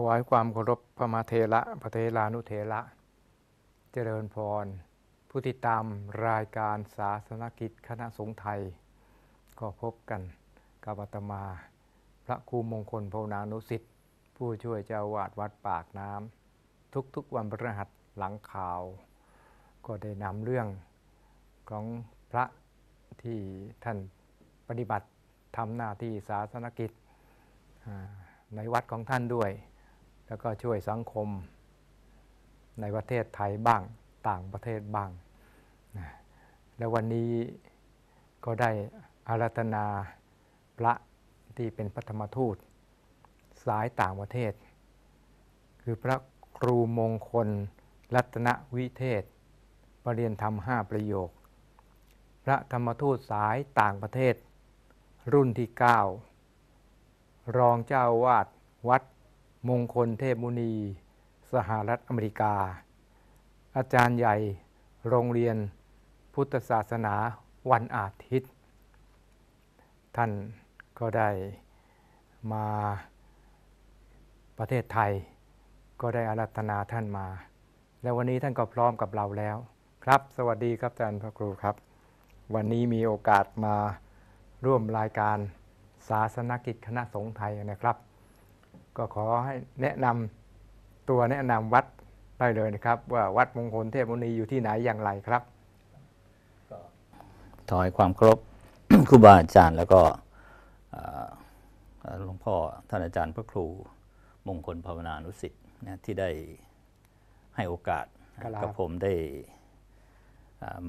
ถวายความเคารพพระมาเทระพระเทลานุเทระเจริญพรผู้ติดตามรายการศาสนกิจคณะสงฆ์ไทย ก็พบกันกับอาตมาพระครูมงคลพานานุสิทธิ์ผู้ช่วยเจ้าวาดวัดปากน้ำทุกๆวันพะหัสหลังข่าวก็ได้นำเรื่องของพระที่ท่านปฏิบัติทำหน้าที่ศาสนกิจในวัดของท่านด้วยแล้วก็ช่วยสังคมในประเทศไทยบ้างต่างประเทศบ้าง แล้ววันนี้ก็ได้อารัธนาพระที่เป็นพัทมทูต สายต่างประเทศ คือพระครูมงคล รัตนวิเทศประเรียนธรรมห้าประโยค พระธรรมทูตสายต่างประเทศรุ่นที่ 9 รองเจ้าวาดวัดมงคลเทพมุนี สหรัฐอเมริกา อาจารย์ใหญ่โรงเรียนพุทธศาสนาวันอาทิตย์ ท่านก็ได้มาประเทศไทย ก็ได้อารัธนาท่านมา และวันนี้ท่านก็พร้อมกับเราแล้ว ครับ สวัสดีครับอาจารย์พระครูครับ วันนี้มีโอกาสมาร่วมรายการศาสนกิจคณะสงฆ์ไทยนะครับก็ขอให้แนะนำตัวแนะนำวัดได้เลยนะครับ ว่าวัดมงคลเทพมุนีอยู่ที่ไหนอย่างไรครับ ถอยความครบครูบาอาจารย์แล้วก็หลวงพ่อท่านอาจารย์พระครูมงคลภาวนานุสิทธิ์นะที่ได้ให้โอกาสกับผมได้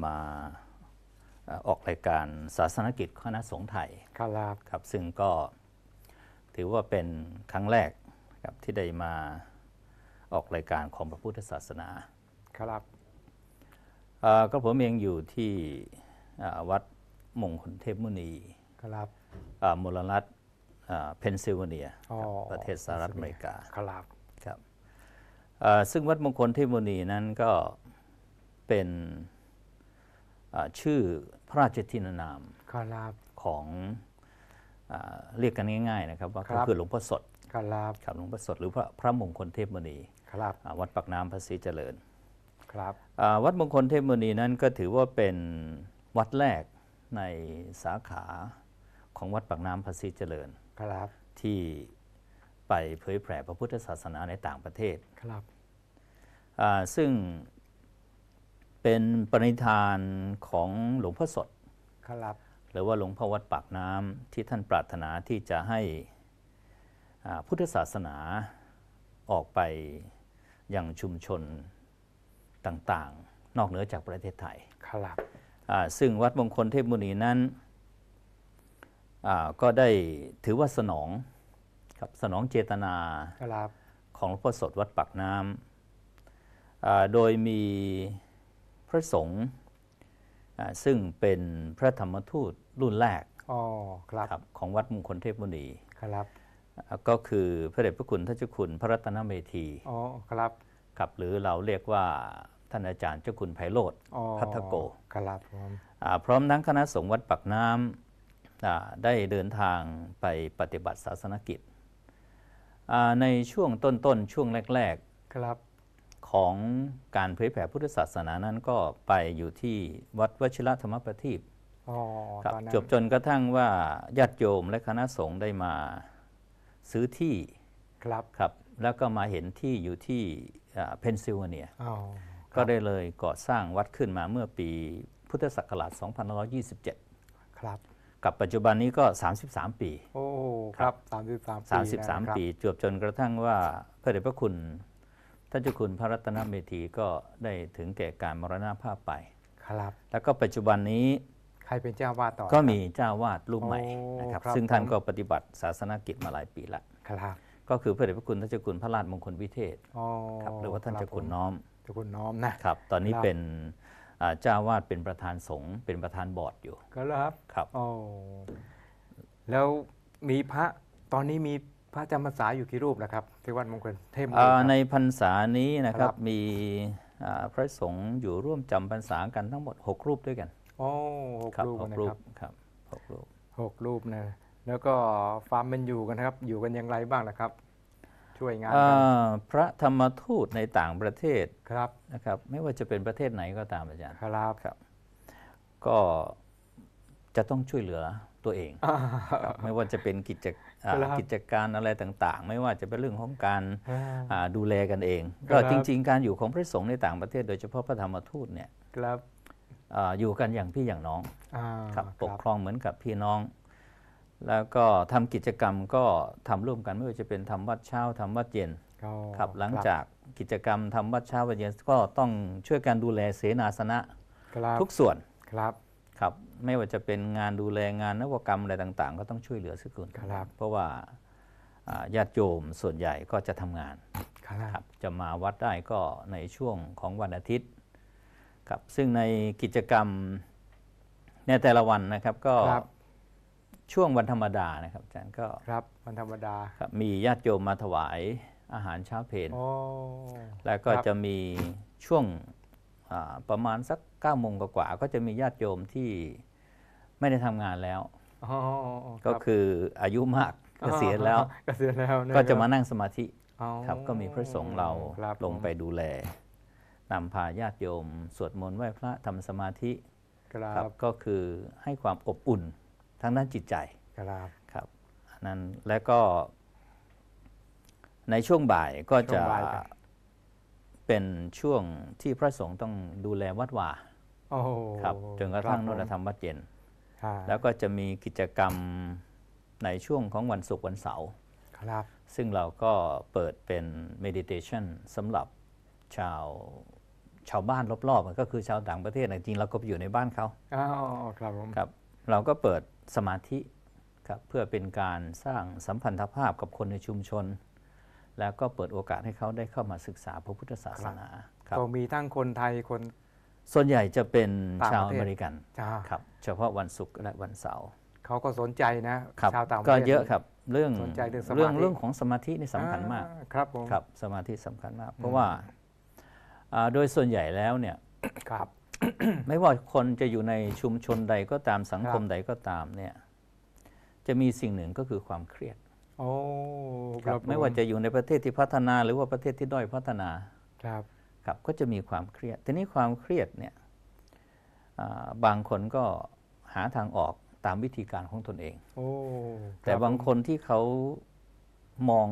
มาออกรายการศาสนกิจคณะสงฆ์ไทย ครับครับ ซึ่งก็ถือว่าเป็นครั้งแรกครับที่ได้มาออกรายการของพระพุทธศาสนา ครับก็ผมเองอยู่ที่วัดมงคลเทพมุนี ครับมลรัฐเพนซิลเวเนีย ประเทศสหรัฐอเมริกา ครับครับซึ่งวัดมงคลเทพมุนีนั้นก็เป็นชื่อพระราชทินนามของเรียกกันง่าย ๆ นะครับว่าก็คือหลวงพ่อสดครับรับหลวงพ่อสดหรือพระพระมงคลเทพมณี ครับ วัดปักน้ำพระศรีเจริญ ครับวัดมงคลเทพมณีนั้นก็ถือว่าเป็นวัดแรกในสาขาของวัดปักน้ำพระศรีเจริญ ครับ ที่ไปเผยแผ่พระพุทธศาสนาในต่างประเทศ ครับซึ่งเป็นปณิธานของหลวงพ่อสดครับ หรือว่าหลวงพ่อวัดปากน้ำที่ท่านปรารถนาที่จะให้พุทธศาสนาออกไปยังชุมชนต่างๆ นอกเหนือจากประเทศไทย ครับ ซึ่งวัดมงคลเทพมุนีนั้นก็ได้ถือว่าสนองครับสนองเจตนาของหลวงพ่อสดวัดปักน้ำ โดยมีพระสงฆ์ซึ่งเป็นพระธรรมทูตรุ่นแรกครับของวัดมงคลเทพมุนีก็คือ พระเดชพระคุณท่านเจ้าคุณ พระรัตนเมธี อ๋อครับครับ หรือเราเรียกว่าท่านอาจารย์เจ้าคุณไพโรธพัทโกครับอมพร้อมทั้งคณะสงฆ์วัดปักน้ำ ได้เดินทางไปปฏิบัติศาสนกิจ ในช่วงต้น ๆ ช่วงแรก ๆ ครับ ของการเผยแผ่พุทธศาสนานั้นก็ไปอยู่ที่วัดวชิรธรรมประทีปจบจนกระทั่งว่าญาติโยมและคณะสงฆ์ได้มาซื้อที่ครับครับ แล้วก็มาเห็นที่อยู่ที่เพนซิลเวเนียก็ได้เลยก่อสร้างวัดขึ้นมาเมื่อปีพุทธศักราช2527 ครับกับปัจจุบันนี้ก็ 33 ปีโอ้ครับ 33 ปี33 ปี จวบจนกระทั่งว่าพระเดชพระคุณท่านเจ้าคุณพระรัตนเมธีก็ได้ถึงแก่การมรณภาพไปครับ แล้วก็ปัจจุบันนี้ใครเป็นเจ้าวาดต่อก็มีเจ้าวาดรูปใหม่นะครับซึ่งท่านก็ปฏิบัติศาสนกิจมาหลายปีละครับก็คือพระเดชพระคุณท่านเจ้าคุณพระราชมงคลวิเทศครับหรือว่าท่านเจ้าคุณน้อมเจ้าคุณน้อมนะครับตอนนี้เป็นเจ้าวาดเป็นประธานสงฆ์เป็นประธานบอร์ดอยู่ก็ครับครับอแล้วมีพระตอนนี้มีพระจำพรรษาอยู่กี่รูปนะครับที่วัดมงคลเทพในพรรษานี้นะครับมีพระสงฆ์อยู่ร่วมจำพรรษากันทั้งหมด 6 รูปด้วยกันโอ้หกรูปกนะครับครับหกรูปหกรูปนะแล้วก็ฟาร์มมันอยู่กันนะครับ อยู่กันอย่างไรบ้างล่ะครับ ช่วยงานพระธรรมทูตในต่างประเทศครับนะครับ ไม่ว่าจะเป็นประเทศไหนก็ตามอาจารย์ครับครับก็จะต้องช่วยเหลือตัวเองอไม่ว่าจะเป็นกิจกิจการอะไรต่างๆ ไม่ว่าจะเป็นเรื่องของการดูแลกันเอง ก็จริงๆการอยู่ของพระสงฆ์ในต่างประเทศ โดยเฉพาะพระธรรมทูตเนี่ยครับอยู่กันอย่างพี่อย่างน้องครับปกครองเหมือนกับพี่น้อง แล้วก็ทำกิจกรรมก็ทำร่วมกันไม่ว่าจะเป็นทำวัดเช้าทำวัดเย็นครับหลังจากกิจกรรมทำวัดเช้าวัดเย็นก็ต้องช่วยกันดูแลเสนาสนะทุกส่วนครับครับ ไม่ว่าจะเป็นงานดูแลงานนวกรรมอะไรต่างๆก็ต้องช่วยเหลือสั่กคนครับเพราะว่าญาติโยมส่วนใหญ่ก็จะทำงานครับจะมาวัดได้ก็ในช่วงของวันอาทิตย์ครับซึ่งในกิจกรรมในแต่ละวันนะครับ ก็บช่วงวันธรรมดานะครับอาจารย์ก็ครับวันธรรมดาครับมีญาติโยมมาถวายอาหารเช้าเพลแล้วก็จะมีช่วงประมาณสักเก้าโมงกว่า ก็จะมีญาติโยมที่ไม่ได้ทำงานแล้ว ก็คืออายุมากเกษียณแล้วก็จะมานั่งสมาธิครับก็มีพระสงฆ์เราลงไปดูแลนำพาญาติโยมสวดมนต์ไหว้พระทำสมาธิครับก็คือให้ความอบอุ่นทั้งด้านจิตใจครับครับนั้นและก็ในช่วงบ่ายก็จะเป็นช่วงที่พระสงฆ์ต้องดูแลวัดวาครับจนกระทั่งนรธรรมวัดเย็น แล้วก็จะมีกิจกรรมในช่วงของวันศุกร์วันเสาร์ซึ่งเราก็เปิดเป็นเมดิเทชันสำหรับชาวชาวบ้านรอบๆก็คือชาวต่างประเทศจริงเราก็ไปอยู่ในบ้านเขาอ๋อครับผมครับ เราก็เปิดสมาธิครับเพื่อเป็นการสร้างสัมพันธภาพกับคนในชุมชน แล้วก็เปิดโอกาสให้เขาได้เข้ามาศึกษาพระพุทธศาสนาครับก็มีทั้งคนไทยคนส่วนใหญ่จะเป็นชาวอเมริกันครับเฉพาะวันศุกร์และวันเสาร์เขาก็สนใจนะ ชาวต่างประเทศก็เยอะครับ เรื่องเรื่องเรื่องของสมาธินี่สำคัญมากครับครับสมาธิสำคัญมากเพราะว่าโดยส่วนใหญ่แล้วเนี่ยครับไม่ว่าคนจะอยู่ในชุมชนใดก็ตามสังคมใดก็ตามเนี่ยจะมีสิ่งหนึ่งก็คือความเครียดโอ้ครับไม่ว่าจะอยู่ในประเทศที่พัฒนาหรือว่าประเทศที่ด้อยพัฒนาครับ ครับก็จะมีความเครียดทีนี้ความเครียดเนี่ยบางคนก็หาทางออกตามวิธีการของตนเองแต่บางคนที่เขามอง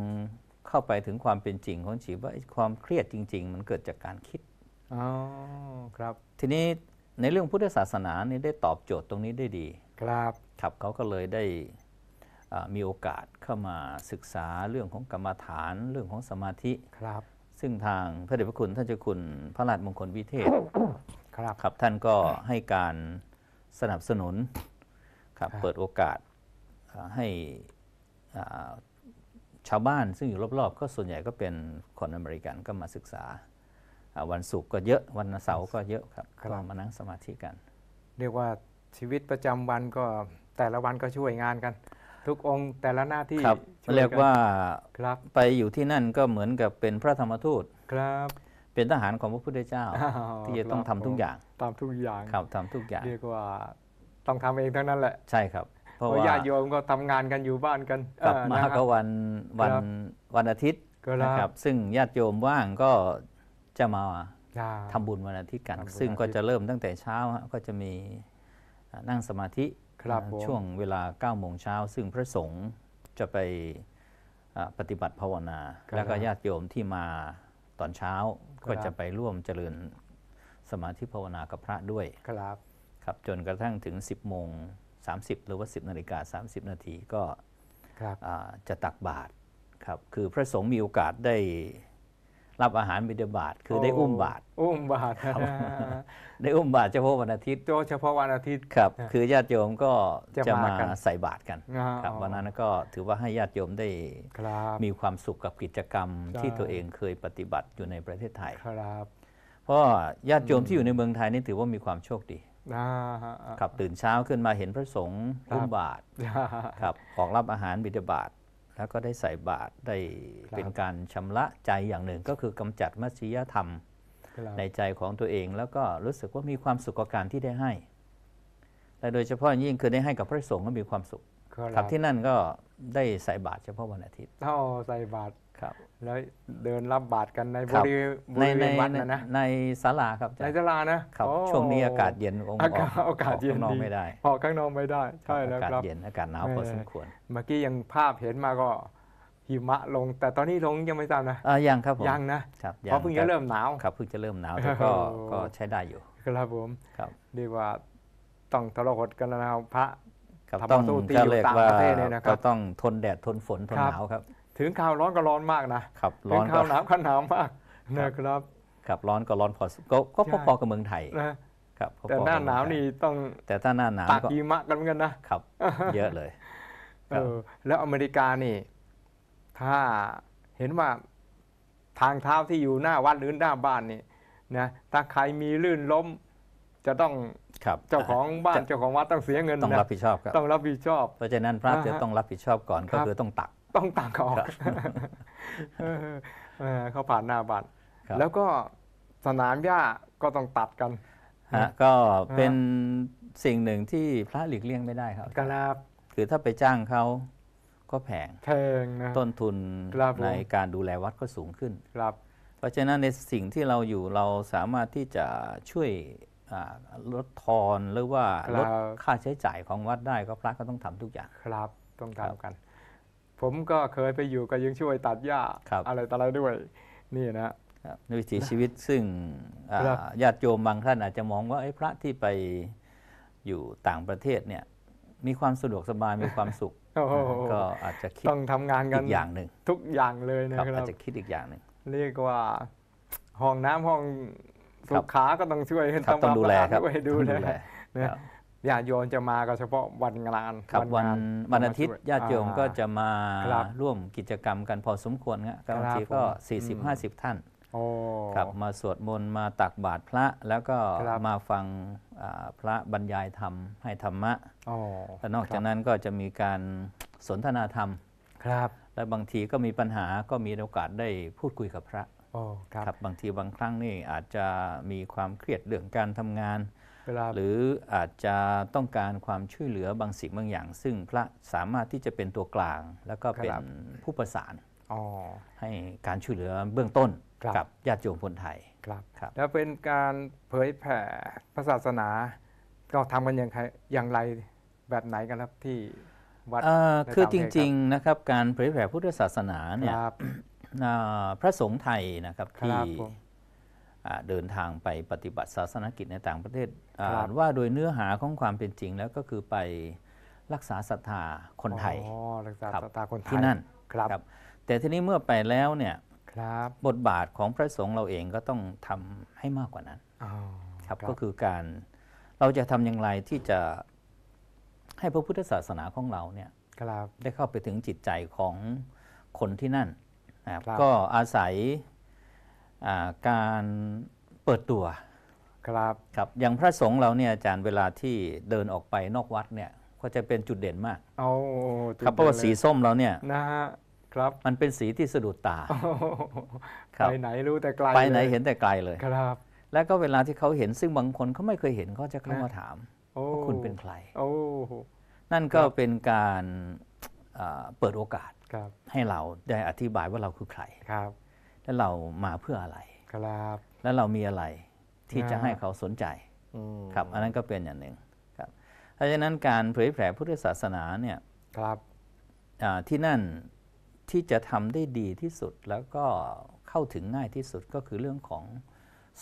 เข้าไปถึงความเป็นจริงของชีวิตว่าความเครียดจริง ๆ มันเกิดจากการคิดอ๋อครับ ทีนี้ในเรื่องพุทธศาสนานี่ได้ตอบโจทย์ตรงนี้ได้ดี ครับครับเขาก็เลยได้มีโอกาสเข้ามาศึกษาเรื่องของกรรมฐานเรื่องของสมาธิ ครับ ซึ่งทางพระเดชพระคุณท่านเจ้าคุณ พระราชมงคลวิเทศครับครับท่านก็ให้การสนับสนุน ครับ เปิดโอกาสให้ชาวบ้านซึ่งอยู่รอบๆก็ส่วนใหญ่ก็เป็นคนอเมริกันก็มาศึกษา วันศุกร์ก็เยอะวันเสาร์ก็เยอะครับรามานั่งสมาธิกันเรียกว่าชีวิตประจำวันก็แต่ละวันก็ช่วยงานกัน ทุกองค์ แต่ละหน้าที่ครับ เรียกว่าครับไปอยู่ที่นั่นก็เหมือนกับเป็นพระธรรมทูตครับเป็นทหารของพระพุทธเจ้า ที่จะต้องทำทุกอย่างตามทุกอย่างครับทำทุกอย่าง เรียกว่าต้องทำเองทั้งนั้นแหละใช่ครับเพราะว่าญาติโยมก็ทำงานกันอยู่บ้านกันกลับมาก็วันวันวันอาทิตย์นะครับซึ่งญาติโยมว่างก็จะมาทำบุญวันอาทิตย์กันซึ่งก็จะเริ่มตั้งแต่เช้าก็จะมีนั่งสมาธิช่วงเวลา9ก้าโมงเช้าซึ่งพระสงฆ์จะไปปฏิบัติภาวนาแล้วก็ญาติโยมที่มาตอนเช้าก็จะไปร่วมเจริญสมาธิภาวนากับพระด้วยครับครับจนกระทั่งถึง10บโมง30 หรือว่า 10นาฬิกา30 นาทีก็จะตักบาตรครับคือพระสงฆ์มีโอกาสได้รับอาหารบิดาบาตคือได้อุ้มบาตรอุ้มบาตรัได้อุ้มบาตรเฉพาะวันอาทิตย์เฉพาะวันอาทิตย์ครับคือญาติโยมก็จะมาใส่บาตรกันครับวันนั้นก็ถือว่าให้ญาติโยมได้มีความสุขกับกิจกรรมที่ตัวเองเคยปฏิบัติอยู่ในประเทศไทยครับ เพราะญาติโยมที่อยู่ในเมืองไทยนี่ถือว่ามีความโชคดีครับตื่นเช้าขึ้นมาเห็นพระสงฆ์ร่วมบาทครับออกรับอาหารบิดาบาตแล้วก็ได้ใส่บาตรได้เป็นการชำระใจอย่างหนึ่งก็คือกำจัดมัชิยธรรม ในใจของตัวเองแล้วก็รู้สึกว่ามีความสุขกับการที่ได้ให้และโดยเฉพาะยิ่งคือได้ให้กับพระสงฆ์ก็มีความสุขครับที่นั่นก็ได้ใส่บาตรเฉพาะวันอาทิตย์อ๋อใส่บาตรครับแล้วเดินรับบาตรกันในบริบเวณในในนะในศาลาครับในศาลานะครับช่วงนี้อากาศเย็นองค์อากาศอากาศเย็นนอนไม่ได้ออกข้างนอกไม่ได้ใช่แล้วครับอากาศเย็นอากาศหนาวพอสมควร เมื่อกี้ยังภาพเห็นมาก็หิมะลงแต่ตอนนี้ลงยังไม่ตามนะยังครับผมยังนะเพราะเพิ่งจะเริ่มหนาวครับเพิ่งจะเริ่มหนาวแต่ก็ก็ใช้ได้อยู่ครับผมครับเรียกว่าต้องทลหดกันแล้วพระำตู้ต้องประเทศนียครับก็ต้องทนแดดทนฝนทนหนาวครับถึงข่าวร้อนก็ร้อนมากนะครับร้อนถึงข่าวหนาวก็หนาวมากนะครับครับร้อนก็ร้อนพอ ก็พอๆกับเมืองไทยนะครับแต่หน้าหนาวนี่ต้อง แต่ถ้าหน้าหนาวตากหิมะกันเหมือนกันนะครับเยอะเลยเออแล้วอเมริกานี่ ถ้าเห็นว่าทางเท้าที่อยู่หน้าวัดหรือหน้าบ้านนี่นะถ้าใครมีลื่นล้ม จะต้องเจ้าของบ้านเจ้าของวัดต้องเสียเงินต้องรับผิดชอบครับ ต้องรับผิดชอบ เพราะฉะนั้นพระจะต้องรับผิดชอบก่อน ก็คือต้องตักต้องต่างออกเขาผ่านหน้าบัตรแล้วก็สนามหญ้าก็ต้องตัดกันฮะก็เป็นสิ่งหนึ่งที่พระหลีกเลี่ยงไม่ได้ครับครับคือถ้าไปจ้างเขาก็แพงแพงนะต้นทุนในการดูแลวัดก็สูงขึ้น ครับ เพราะฉะนั้นในสิ่งที่เราอยู่เราสามารถที่จะช่วยลดทอนหรือว่าลดค่าใช้จ่ายของวัดได้ก็พระก็ต้องทำทุกอย่างครับต้องทำกันผมก็เคยไปอยู่กับยังช่วยตัดหญ้าอะไรต่ออะไรด้วยนี่นะนวิถีชีวิตซึ่งญาติโยมบางท่านอาจจะมองว่าไอ้พระที่ไปอยู่ต่างประเทศเนี่ย มีความสะดวกสบาย มีความสุข ก็อาจจะคิดต้องทำงานกันอีกอย่างหนึ่ง ทุกอย่างเลยนะครับอาจจะคิดอีกอย่างหนึ่งเรียกว่า ห้องน้ำห้องสุขา ก็ต้องช่วยต้องดูแลครับดูแลนะญาติโยมจะมาก็เฉพาะวันงานครับวันวันอาทิตย์ญาติโยมก็จะมาร่วมกิจกรรมกันพอสมควรครับบางทีก็สสี่ิบห้าสิบท่านครับมาสวดมนต์มาตักบาตรพระแล้วก็มาฟังพระบรรยายธรรมให้ธรรมะแล่นอกจากนั้นก็จะมีการสนทนาธรรมครับ และบางทีก็มีปัญหาก็มีโอกาสได้พูดคุยกับพระครับบางทีบางครั้งนี่อาจจะมีความเครียดเรื่องการทำงานหรืออาจจะต้องการความช่วยเหลือบางสิ่งบางอย่าง ซึ่งพระสามารถที่จะเป็นตัวกลาง แล้วก็เป็นผู้ประสานให้การช่วยเหลือเบื้องต้นกับญาติโยมคนไทยครับรบแล้วเป็นการเผยแผ่พระศาสนาก็ทำกันอย่างไรอย่างไรแบบไหนกันครับที่วัดคือจริงๆนะครับการเผยแผ่พุทธศาสนาเนี่ยพระสงฆ์ไทยนะครับที่เดินทางไปปฏิบัติศาสนกิจในต่างประเทศว่าโดยเนื้อหาของความเป็นจริงแล้วก็คือไปรักษาศรัทธาคนไทยรักษาศรัทธาคนไทยที่นั่นครับ แต่ทีนี้เมื่อไปแล้วเนี่ยบทบาทของพระสงฆ์เราเองก็ต้องทำให้มากกว่านั้นครับก็คือการเราจะทำอย่างไรที่จะให้พระพุทธศาสนาของเราเนี่ยได้เข้าไปถึงจิตใจของคนที่นั่นนะครับก็อาศัยการเปิดตัวครับครับอย่างพระสงฆ์เราเนี่ยอาจารย์เวลาที่เดินออกไปนอกวัดเนี่ยก็จะเป็นจุดเด่นมากเอาครับเพราะว่าสีส้มเราเนี่ยนะฮะครับมันเป็นสีที่สะดุดตาไปไหนรู้แต่ไกลไปไหนเห็นแต่ไกลเลยครับ และก็เวลาที่เขาเห็นซึ่งบางคนเขาไม่เคยเห็นเขาจะเข้ามาถามว่าคุณเป็นใครโอ้นั่นก็เป็นการเเปิดโอกาสครับให้เราได้อธิบายว่าเราคือใครครับแล้วเรามาเพื่ออะไร ครับ แล้วเรามีอะไรที่จะให้เขาสนใจครับ อันนั้นก็เป็นอย่างหนึ่ง ครับ เพราะฉะนั้นการเผยแผ่พุทธศาสนาเนี่ย ครับที่นั่นที่จะทำได้ดีที่สุด แล้วก็เข้าถึงง่ายที่สุดก็คือเรื่องของ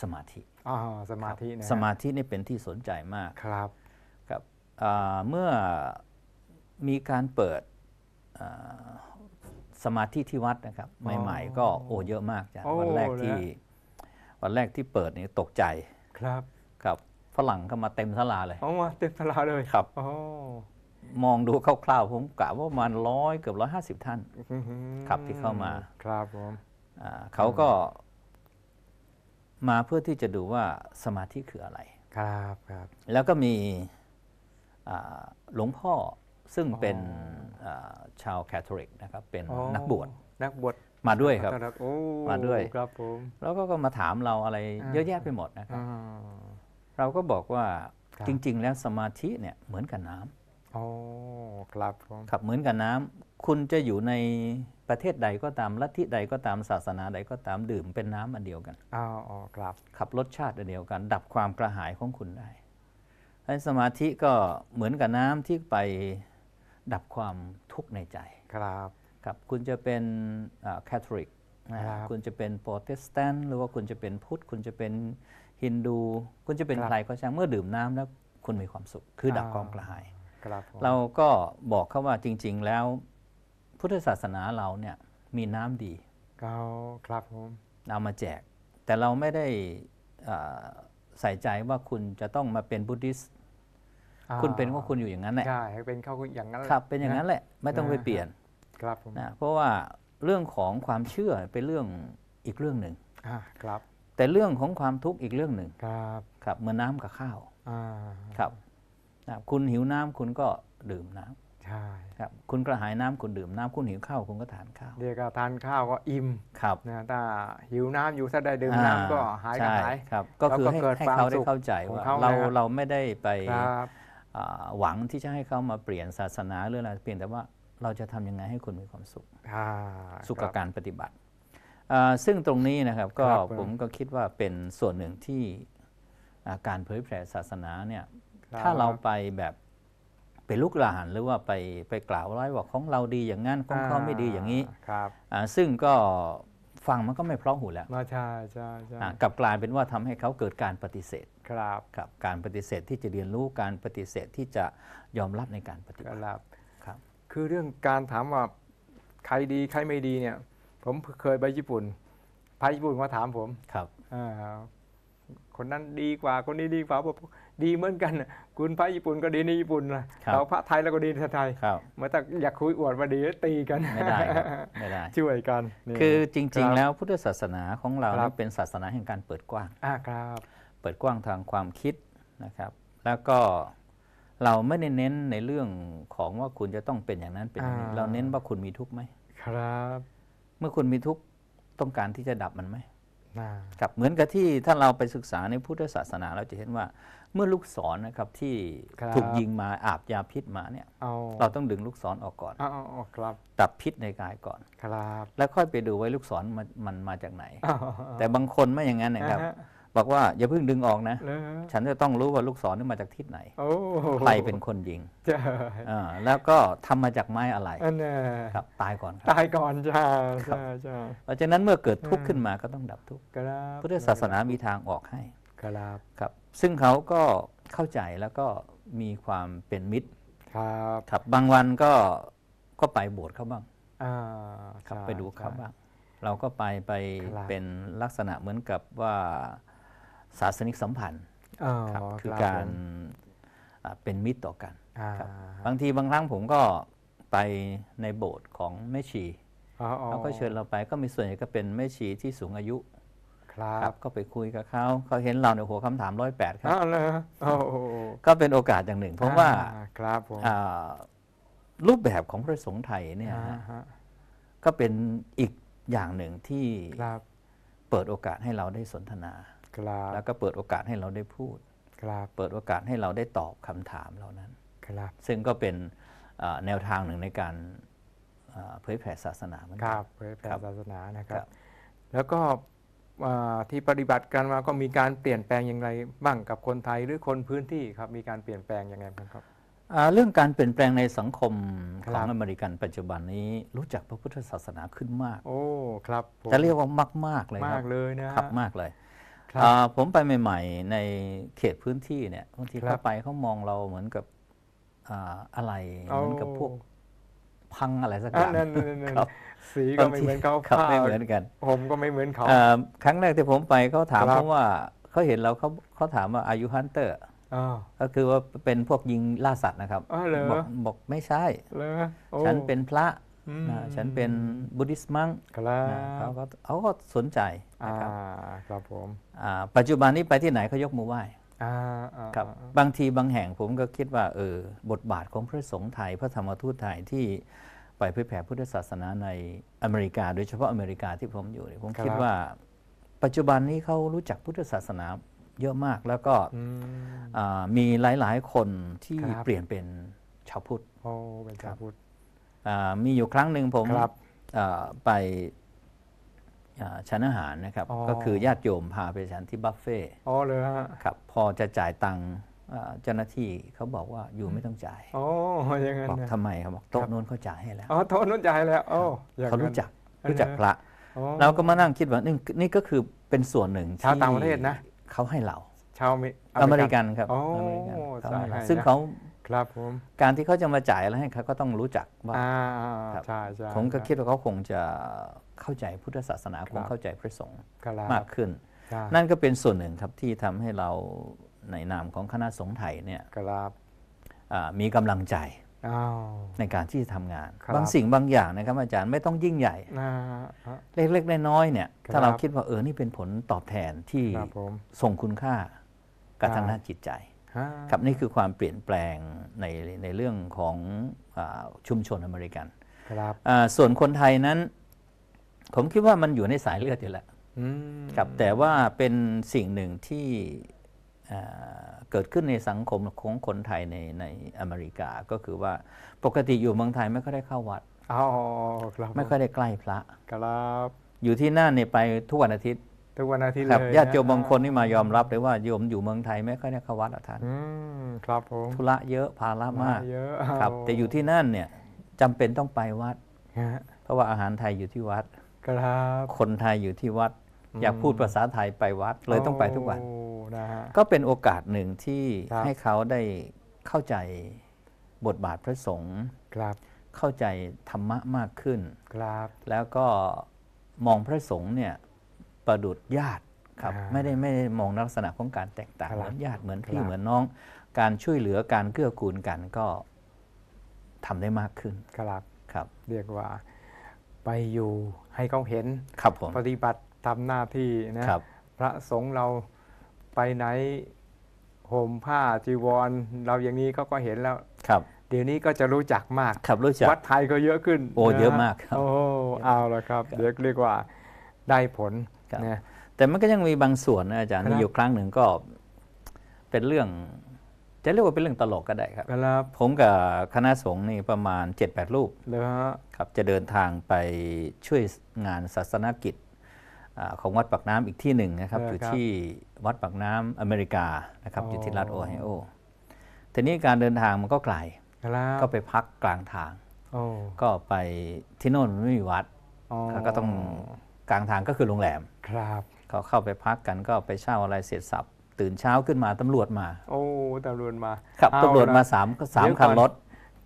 สมาธิ อ๋อ สมาธินะสมาธินี่เป็นที่สนใจมาก ครับ ครับเมื่อมีการเปิดสมาธิที่วัดนะครับ ใหม่ ๆ ก็โอ้เยอะมากจ้ะวันแรกที่ วันแรกที่เปิดนี่ตกใจ ครับ ครับฝรั่งเข้ามาเต็มสลาเลย๋อมาเต็มสลาเลยครับอมองดูคร่าวๆผมกะว่าประมาณร้อยเกือบร้อยห้าสิบท่านครับที่เข้ามา ครับผมเขาก็ มาเพื่อที่จะดูว่าสมาธิคืออะไร ครับ ครับ แล้วก็มีหลวงพ่อซึ่งเป็นชาวแคทอลิกนะครับ เป็นนักบวชนักบวช มาด้วยครับมาด้วยครับผมแล้วก็มาถามเราอะไรเยอะแยะไปหมดนะครับ เราก็บอกว่าจริง ๆ แล้วสมาธิเนี่ยเหมือนกับน้ำอครับครับเหมือนกับน้ำ คุณจะอยู่ในประเทศใดก็ตาม ลัทธิใดก็ตาม ศาสนาใดก็ตามดื่มเป็นน้ำอันเดียวกันอ๋อครับขับรสชาติอันเดียวกัน ดับความกระหายของคุณได้ สมาธิก็เหมือนกับน้ำที่ไปดับความทุกข์ในใจ ครับ ครับ คุณจะเป็นแคทอลิกนะครับ คุณจะเป็นโปรเตสแตนต์ หรือว่าคุณจะเป็นพุทธ คุณจะเป็น ฮินดู คุณจะเป็นใครก็ช่าง เมื่อดื่มน้ำแล้วคุณมีความสุข คือดับความกระหาย ครับ เราก็บอกเขาว่าจริง ๆแล้วพุทธศาสนาเราเนี่ยมีน้ำดีก็ครับผมเอามาแจก แต่เราไม่ได้ใส่ใจว่าคุณจะต้องมาเป็นบุตติสคุณเป็นก็คุณอยู่อย่างนั้นแหละใช่เป็นเขาอย่างนั้น ครับเป็นอย่างนั้นแหละ ไม่ต้องไปเปลี่ยนครับนะเพราะว่าเรื่องของความเชื่อเป็นเรื่องอีกเรื่องหนึ่งครับ แต่เรื่องของความทุกข์อีกเรื่องหนึ่งครับครับเหมือนน้ากับข้าวครับนะคุณหิวน้ำคุณก็ดื่มน้ำใช่ครับคุณกระหายน้ำคุณดื่มน้ำ คุณหิวข้าวคุณก็ทานข้าวเดี๋ยวก็ทานข้าวก็อิ่มครับนะถ้าหิวน้ำอยู่ถ้าได้ดื่มน้ำก็หายกระหายครับ ก็คือให้เขาได้เข้าใจว่าเราเราไม่ได้ไปหวังที่จะให้เขามาเปลี่ยนศาสนาหรืออะไรเปลี่ยนแต่ว่าเราจะทำยังไงให้คุณมีความสุขสุขกับการปฏิบัติซึ่งตรงนี้นะครับก็ผมก็คิดว่าเป็นส่วนหนึ่งที่การเผยแผ่ศาสนาเนี่ยถ้าเราไปแบบไปลุกลานหรือว่าไปไปกล่าวร้ายว่าของเราดีอย่างนั้นของเขาไม่ดีอย่างนี้ครับซึ่งก็ฟังมันก็ไม่เพราะหูแล้วใช่ใช่ใช่กลับกลายเป็นว่าทำให้เขาเกิดการปฏิเสธครับครับการปฏิเสธที่จะเรียนรู้การปฏิเสธที่จะยอมรับในการปฏิบัติครับครับ คือเรื่องการถามว่าใครดีใครไม่ดีเนี่ย ผมเคยไปญี่ปุ่นพายญี่ปุ่นมาถามผมครับคนนั้นดีกว่าคนนี้ดีกว่าอกดีเหมือนกันคุณพระญี่ปุ่นก็ดีในญี่ปุ่นนะเราพระไทยเราก็ดีในไทยเมื่ตแต่อยากคุยอวดมาดีตีกันไม่ได้ไม่ได้ช่วยกันคือจริงๆแล้วพุทธศาสนาของเราเป็นศาสนาแห่งการเปิดกว้างอ่าครับปิดกว้างทางความคิดนะครับ แล้วก็เราไม่ได้เน้นในเรื่องของว่าคุณจะต้องเป็นอย่างนั้นเป็นอย่างนี้เราเน้นว่าคุณมีทุกข์ไหมครับ เมื่อคุณมีทุกข์ต้องการที่จะดับมันไหมครับเหมือนกับที่ถ้าเราไปศึกษาในพุทธศาสนา เราจะเห็นว่าเมื่อลูกศรนะครับที่ถูกยิงมาอาบยาพิษมาเนี่ยเเราต้องดึงลูกศรออกก่อนอออครับตัดพิษในกายก่อนครับ แล้วค่อยไปดูไว้ลูกศรมันมาจากไหนแต่บางคนไม่อย่างนั้นนะครับบอกว่าอย่าเพิ่งดึงออกนะ ฉันจะต้องรู้ว่าลูกศรนี่มาจากทิศไหนใครเป็นคนยิง แล้วก็ทำมาจากไม้อะไรครับ ตายก่อนตายก่อนจ้าเพราะฉะนั้นเมื่อเกิดทุกข์ขึ้นมาก็ต้องดับทุกข์พุทธศาสนา มีทางออกให้ครับครับ ซึ่งเขาก็เข้าใจแล้วก็มีความเป็นมิตรครับครับบางวันก็ก็ไปโบสถ์เขาบ้างครับไปดูเขาบ้างเราก็ไปไปเป็นลักษณะเหมือนกับว่าศาสนิกสัมพันธ์ครับคือการเป็นมิตรต่อกันบางทีบางครั้งผมก็ไปในโบสถ์ของแม่ชีเขาก็เชิญเราไปก็มีส่วนใหญ่ก็เป็นแม่ชีที่สูงอายุครับ ก็ไปคุยกับเขาเขาเห็นเราในหัวคำถามร้อยแปดครับก็เป็นโอกาสอย่างหนึ่ง เพราะว่าครับรูปแบบของพระสงฆ์ไทยเนี่ยก็เป็นอีกอย่างหนึ่งที่เปิดโอกาสให้เราได้สนทนาครับแล้วก็เปิดโอกาสให้เราได้พูดครับเปิดโอกาสให้เราได้ตอบคำถามเหล่านั้นครับซึ่งก็เป็นแนวทางหนึ่งในการเผยแผ่ศาสนาเครับเผยแผ่ศาสนานะครับ แล้วก็ที่ปฏิบัติกันมาก็มีการเปลี่ยนแปลงอย่างไรบ้างกับคนไทยหรือคนพื้นที่ครับ มีการเปลี่ยนแปลงอย่างไรบ้างครับ เรื่องการเปลี่ยนแปลงในสังคมของอเมริกันปัจจุบันนี้รู้จักพระพุทธศาสนาขึ้นมาก โอ้ ครับจะเรียกว่ามากมากเลยมากเลยนะครับมากเลยผมไปใหม่ ๆ ในเขตพื้นที่เนี่ยบางทีเขาไปเขามองเราเหมือนกับอะไร เหมือนกับพวกพังอะไรสักอย่างครับสีก็ไม่เหมือนเขาผ้าไม่เหมือนกัน ผมก็ไม่เหมือนเขาครั้งแรกที่ผมไปเขาถามเพราะว่าเขาเห็นเราเขาเขาถามว่าอายุฮันเตอร์ก็คือว่าเป็นพวกยิงล่าสัตว์นะครับบอกบอกไม่ใช่ฉันเป็นพระนะฉันเป็นบุติสมั่งครับเขาก็เขาก็สนใจนะครับครับผมปัจจุบันนี้ไปที่ไหนเขายกมือไหว้ครับบางทีบางแห่งผมก็คิดว่าเออบทบาทของพระสงฆ์ไทย พระธรรมทูตไทย ที่ไปเผยแผ่พุทธศาสนาในอเมริกา โดยเฉพาะอเมริกาที่ผมอยู่ผมคิดว่าปัจจุบันนี้เขารู้จักพุทธศาสนาเยอะมาก แล้วก็มีหลาย ๆคนที่เปลี่ยนเป็นชาวพุทธโอ้เป็นชาวพุทธมีอยู่ครั้งหนึ่งผมไปชั้นอาหารนะครับ ก็คือญาติโยมพาไปชั้นที่บัฟเฟ่อ๋อเลยฮะครับพอจะจ่ายตังค์เจ้าหน้าที่เขาบอกว่าอยู่ไม่ต้องจ่ายอ๋อย่างนั้นบอกทำไมเขาบอกโต๊ะนู้นเขาจ่ายให้แล้วอ๋อโต๊ะนู้นจ่ายแล้วอ้เขารู้จักรู้จักพระเราก็มานั่งคิดว่านี่นี่ก็คือเป็นส่วนหนึ่งชาวต่างประเทศนะเขาให้เราชาวอเมริกันครับอเมริกันซึ่งเขาครับผมการที่เขาจะมาจ่ายอะไรให้เขาก็ต้องรู้จักว่าใช่ใช่ผมก็คิดว่าเขาคงจะเข้าใจพุทธศาสนาคงเข้าใจพระสงฆ์มากขึ้น นั่นก็เป็นส่วนหนึ่งครับที่ทำให้เราในนามของคณะสงฆ์ไทยเนี่ยมีกำลังใจในการที่จะทำงานบางสิ่งบางอย่างนะครับอาจารย์ไม่ต้องยิ่งใหญ่ เล็กๆน้อยๆเนี่ยถ้าเราคิดว่าเออนี่เป็นผลตอบแทนที่ส่งคุณค่ากับทางด้านจิตใจครับนี่คือความเปลี่ยนแปลงในในเรื่องของชุมชนอเมริกัน ครับส่วนคนไทยนั้น ผมคิดว่ามันอยู่ในสายเลือดอยู่แล้วครับแต่ว่าเป็นสิ่งหนึ่งที่เกิดขึ้นในสังคมของคนไทยในในอเมริกา ก็คือว่าปกติอยู่เมืองไทยไม่ค่อยได้เข้าวัดอ๋อครับไม่ค่อยได้ใกล้พระครับอยู่ที่นั่นเนี่ยไปทุกวันอาทิตย์ทุกวันอาทิตย์เลยญาติโยมบางคนนี่มายอมรับเลยว่าโยมอยู่เมืองไทยไม่ค่อยได้เข้าวัดอ่ะท่านครับผมธุระเยอะภาระมากครับแต่อยู่ที่นั่นเนี่ยจำเป็นต้องไปวัดเพราะว่าอาหารไทยอยู่ที่วัดครับคนไทยอยู่ที่วัดอยากพูดภาษาไทยไปวัดเลยต้องไปทุกวันก็เป็นโอกาสหนึ่งที่ให้เขาได้เข้าใจบทบาทพระสงฆ์เข้าใจธรรมะมากขึ้นแล้วก็มองพระสงฆ์เนี่ยประดุดญาติครับ ไม่ได้ไม่ได้มองลักษณะของการแตกต่างเหมือนญาติเหมือนพี่เหมือนน้อง การช่วยเหลือการเกื้อกูลกันก็ทำได้มากขึ้น ครับครับ เรียกว่าไปอยู่ให้เขาเห็นครับผมปฏิบัติทำหน้าที่นะพระสงฆ์เราไปไหนห่มผ้าจีวร เราอย่างนี้เขาก็เห็นแล้วครับ เดี๋ยวนี้ก็จะรู้จักมากครับรู้จักวัดไทยก็เยอะขึ้น โอ้เยอะมากครับโอ้เอาละครับเรียกเรียกว่าได้ผลนะแต่มันก็ยังมีบางส่วนนะอาจารย์มีอยู่ครั้งหนึ่งก็เป็นเรื่อง จะเรียกว่าเป็นเรื่องตลกก็ได้ครับครับผมกับคณะสงฆ์นี่ประมาณ 7-8ดแปดลยฮะครับ จะเดินทางไปช่วยงานศาสนกิจ ของวัดปากน้ำอีกที่หนึ่งนะครับอยู่ที่วัดปากน้ำอเมริกานะครับอยู่ที่รัฐโอไฮโอทีนี้การเดินทางมันก็ไกลก็ไปพักกลางทางก็ไปที่โน่นไม่มีวัดก็ต้องกลางทางก็คือโรงแรมครับเขาเข้าไปพักกันก็ไปเช่าอะไรเสร็จสับตื่นเช้าขึ้นมาตำรวจมา โอ้ตำรวจมาครับตำรวจมาสามสามคันรถ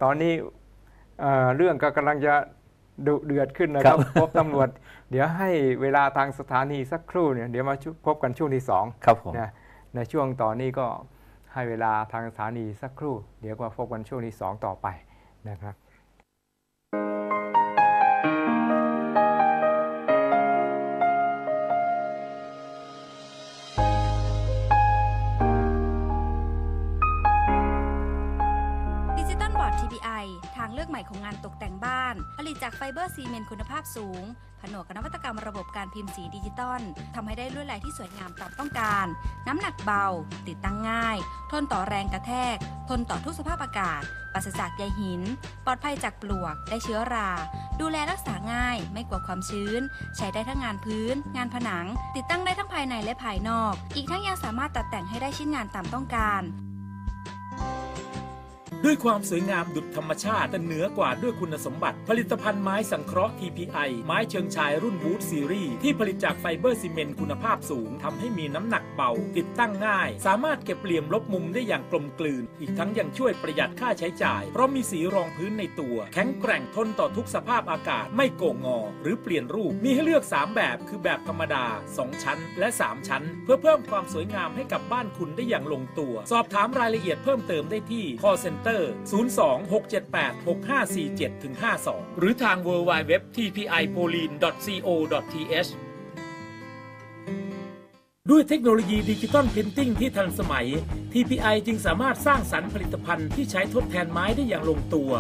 ตอนนี้เรื่องก็กำลังจะดุเดือดขึ้นนะครับ พบตำรวจเดี๋ยวให้เวลาทางสถานีสักครู่เนี่ยเดี๋ยวมาพบกันช่วงที่สองครับผมนะในช่วงต่อนนี้ก็ให้เวลาทางสถานีสักครู่เดี๋ยวมาพบกันช่วงที่สองต่อไปนะครับของงานตกแต่งบ้าน ผลิตจากไฟเบอร์ซีเมนต์คุณภาพสูง ผนวกกับนวัตกรรมระบบการพิมพ์สีดิจิตอล ทำให้ได้ลวดลายที่สวยงามตามต้องการ น้ำหนักเบา ติดตั้งง่าย ทนต่อแรงกระแทก ทนต่อทุกสภาพอากาศปราศจากใยหิน ปลอดภัยจากปลวก ได้เชื้อรา ดูแลรักษาง่ายไม่กลัวความชื้น ใช้ได้ทั้งงานพื้น งานผนังติดตั้งได้ทั้งภายในและภายนอก อีกทั้งยังสามารถตัดแต่งให้ได้ชิ้นงานตามต้องการด้วยความสวยงามดุจธรรมชาติแต่เหนือกว่าด้วยคุณสมบัติ ผลิตภัณฑ์ไม้สังเคราะห์ TPI ไม้เชิงชายรุ่นบูดซีรีส์ที่ผลิตจากไฟเบอร์ซีเมนต์คุณภาพสูงทำให้มีน้ำหนักเบาติดตั้งง่าย สามารถเก็บเหลี่ยมลบมุมได้อย่างกลมกลืน อีกทั้งยังช่วยประหยัดค่าใช้จ่าย เพราะมีสีรองพื้นในตัว แข็งแกร่งทนต่อทุกสภาพอากาศไม่โก่งงอหรือเปลี่ยนรูป มีให้เลือก 3 แบบคือแบบธรรมดา 2 ชั้นและ 3 ชั้น เพื่อเพิ่มความสวยงามให้กับบ้านคุณได้อย่างลงตัว สอบถามรายละเอียดเพิ่มเติมได้ที่ call center Center 026786547-52 หรือทาง w w w t p i p o l i n c o t h ด้วยเทคโนโลยีดิจิตอลพิมพ์ติ้งที่ทันสมัย TPI จึงสามารถสร้างสรรค์ผลิตภัณฑ์ที่ใช้ทดแทนไม้ได้อย่างลงตัว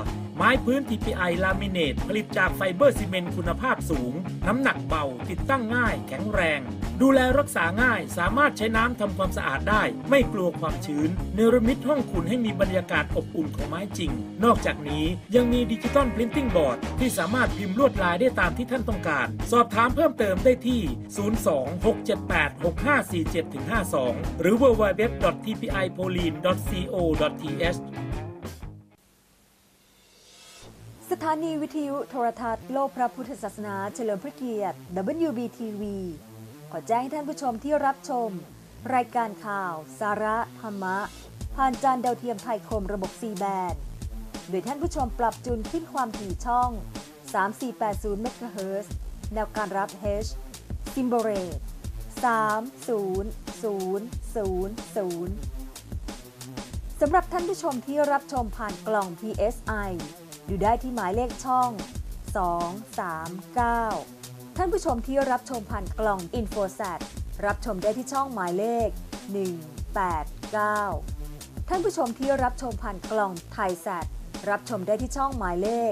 ไม้พื้น TPI ลามิเนตผลิตจากไฟเบอร์ซีเมนต์คุณภาพสูง น้ำหนักเบา ติดตั้งง่าย แข็งแรง ดูแลรักษาง่ายสามารถใช้น้ำทำความสะอาดได้ ไม่กลัวความชื้น เนรมิตห้องคุณให้มีบรรยากาศอบอุ่นของไม้จริง นอกจากนี้ยังมีดิจิตอลพรินติ้งบอร์ดที่สามารถพิมพ์ลวดลายได้ตามที่ท่านต้องการ สอบถามเพิ่มเติมได้ที่ 026786547-52 หรือ www.tpipoline.co.th สถานีวิทยุโทรทัศน์โลกพระพุทธศาสนาเฉลิมพระเกียรติ WBTV ขอแจ้งให้ท่านผู้ชมที่รับชม รายการข่าว สาระธรรมะ ผ่านจานดาวเทียมไทยคมระบบ 4 แบนโดยท่านผู้ชมปรับจูนขึ้นความถี่ช่อง 3480 MHz แนวการรับ H ซิมโบเรต30000 สำหรับท่านผู้ชมที่รับชมผ่านกล่อง PSI ดูได้ที่หมายเลขช่อง 239 ท่านผู้ชมที่รับชมผ่านกล่อง i n f o s a t รับชมได้ที่ช่องหมายเลข 189 ท่านผู้ชมที่รับชมผ่านกล่องไทยแซดรับชมได้ที่ช่องหมายเลข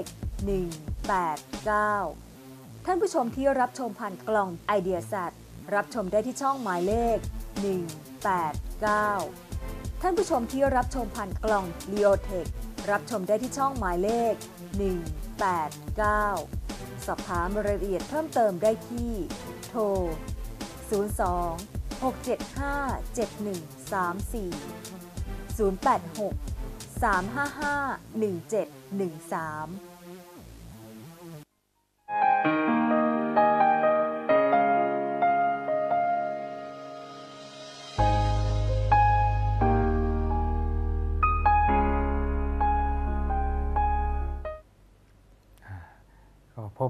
189 ท่านผู้ชมที่รับชมผ่านกล่องไอเดียแซดรับชมได้ที่ช่องหมายเลข 189 ท่านผู้ชมที่รับชมผ่านกล่อง l e โอเทครับชมได้ที่ช่องหมายเลข 189สอบถามรายละเอียดเพิ่มเติมได้ที่โทร 02 675 7134 086 355 1713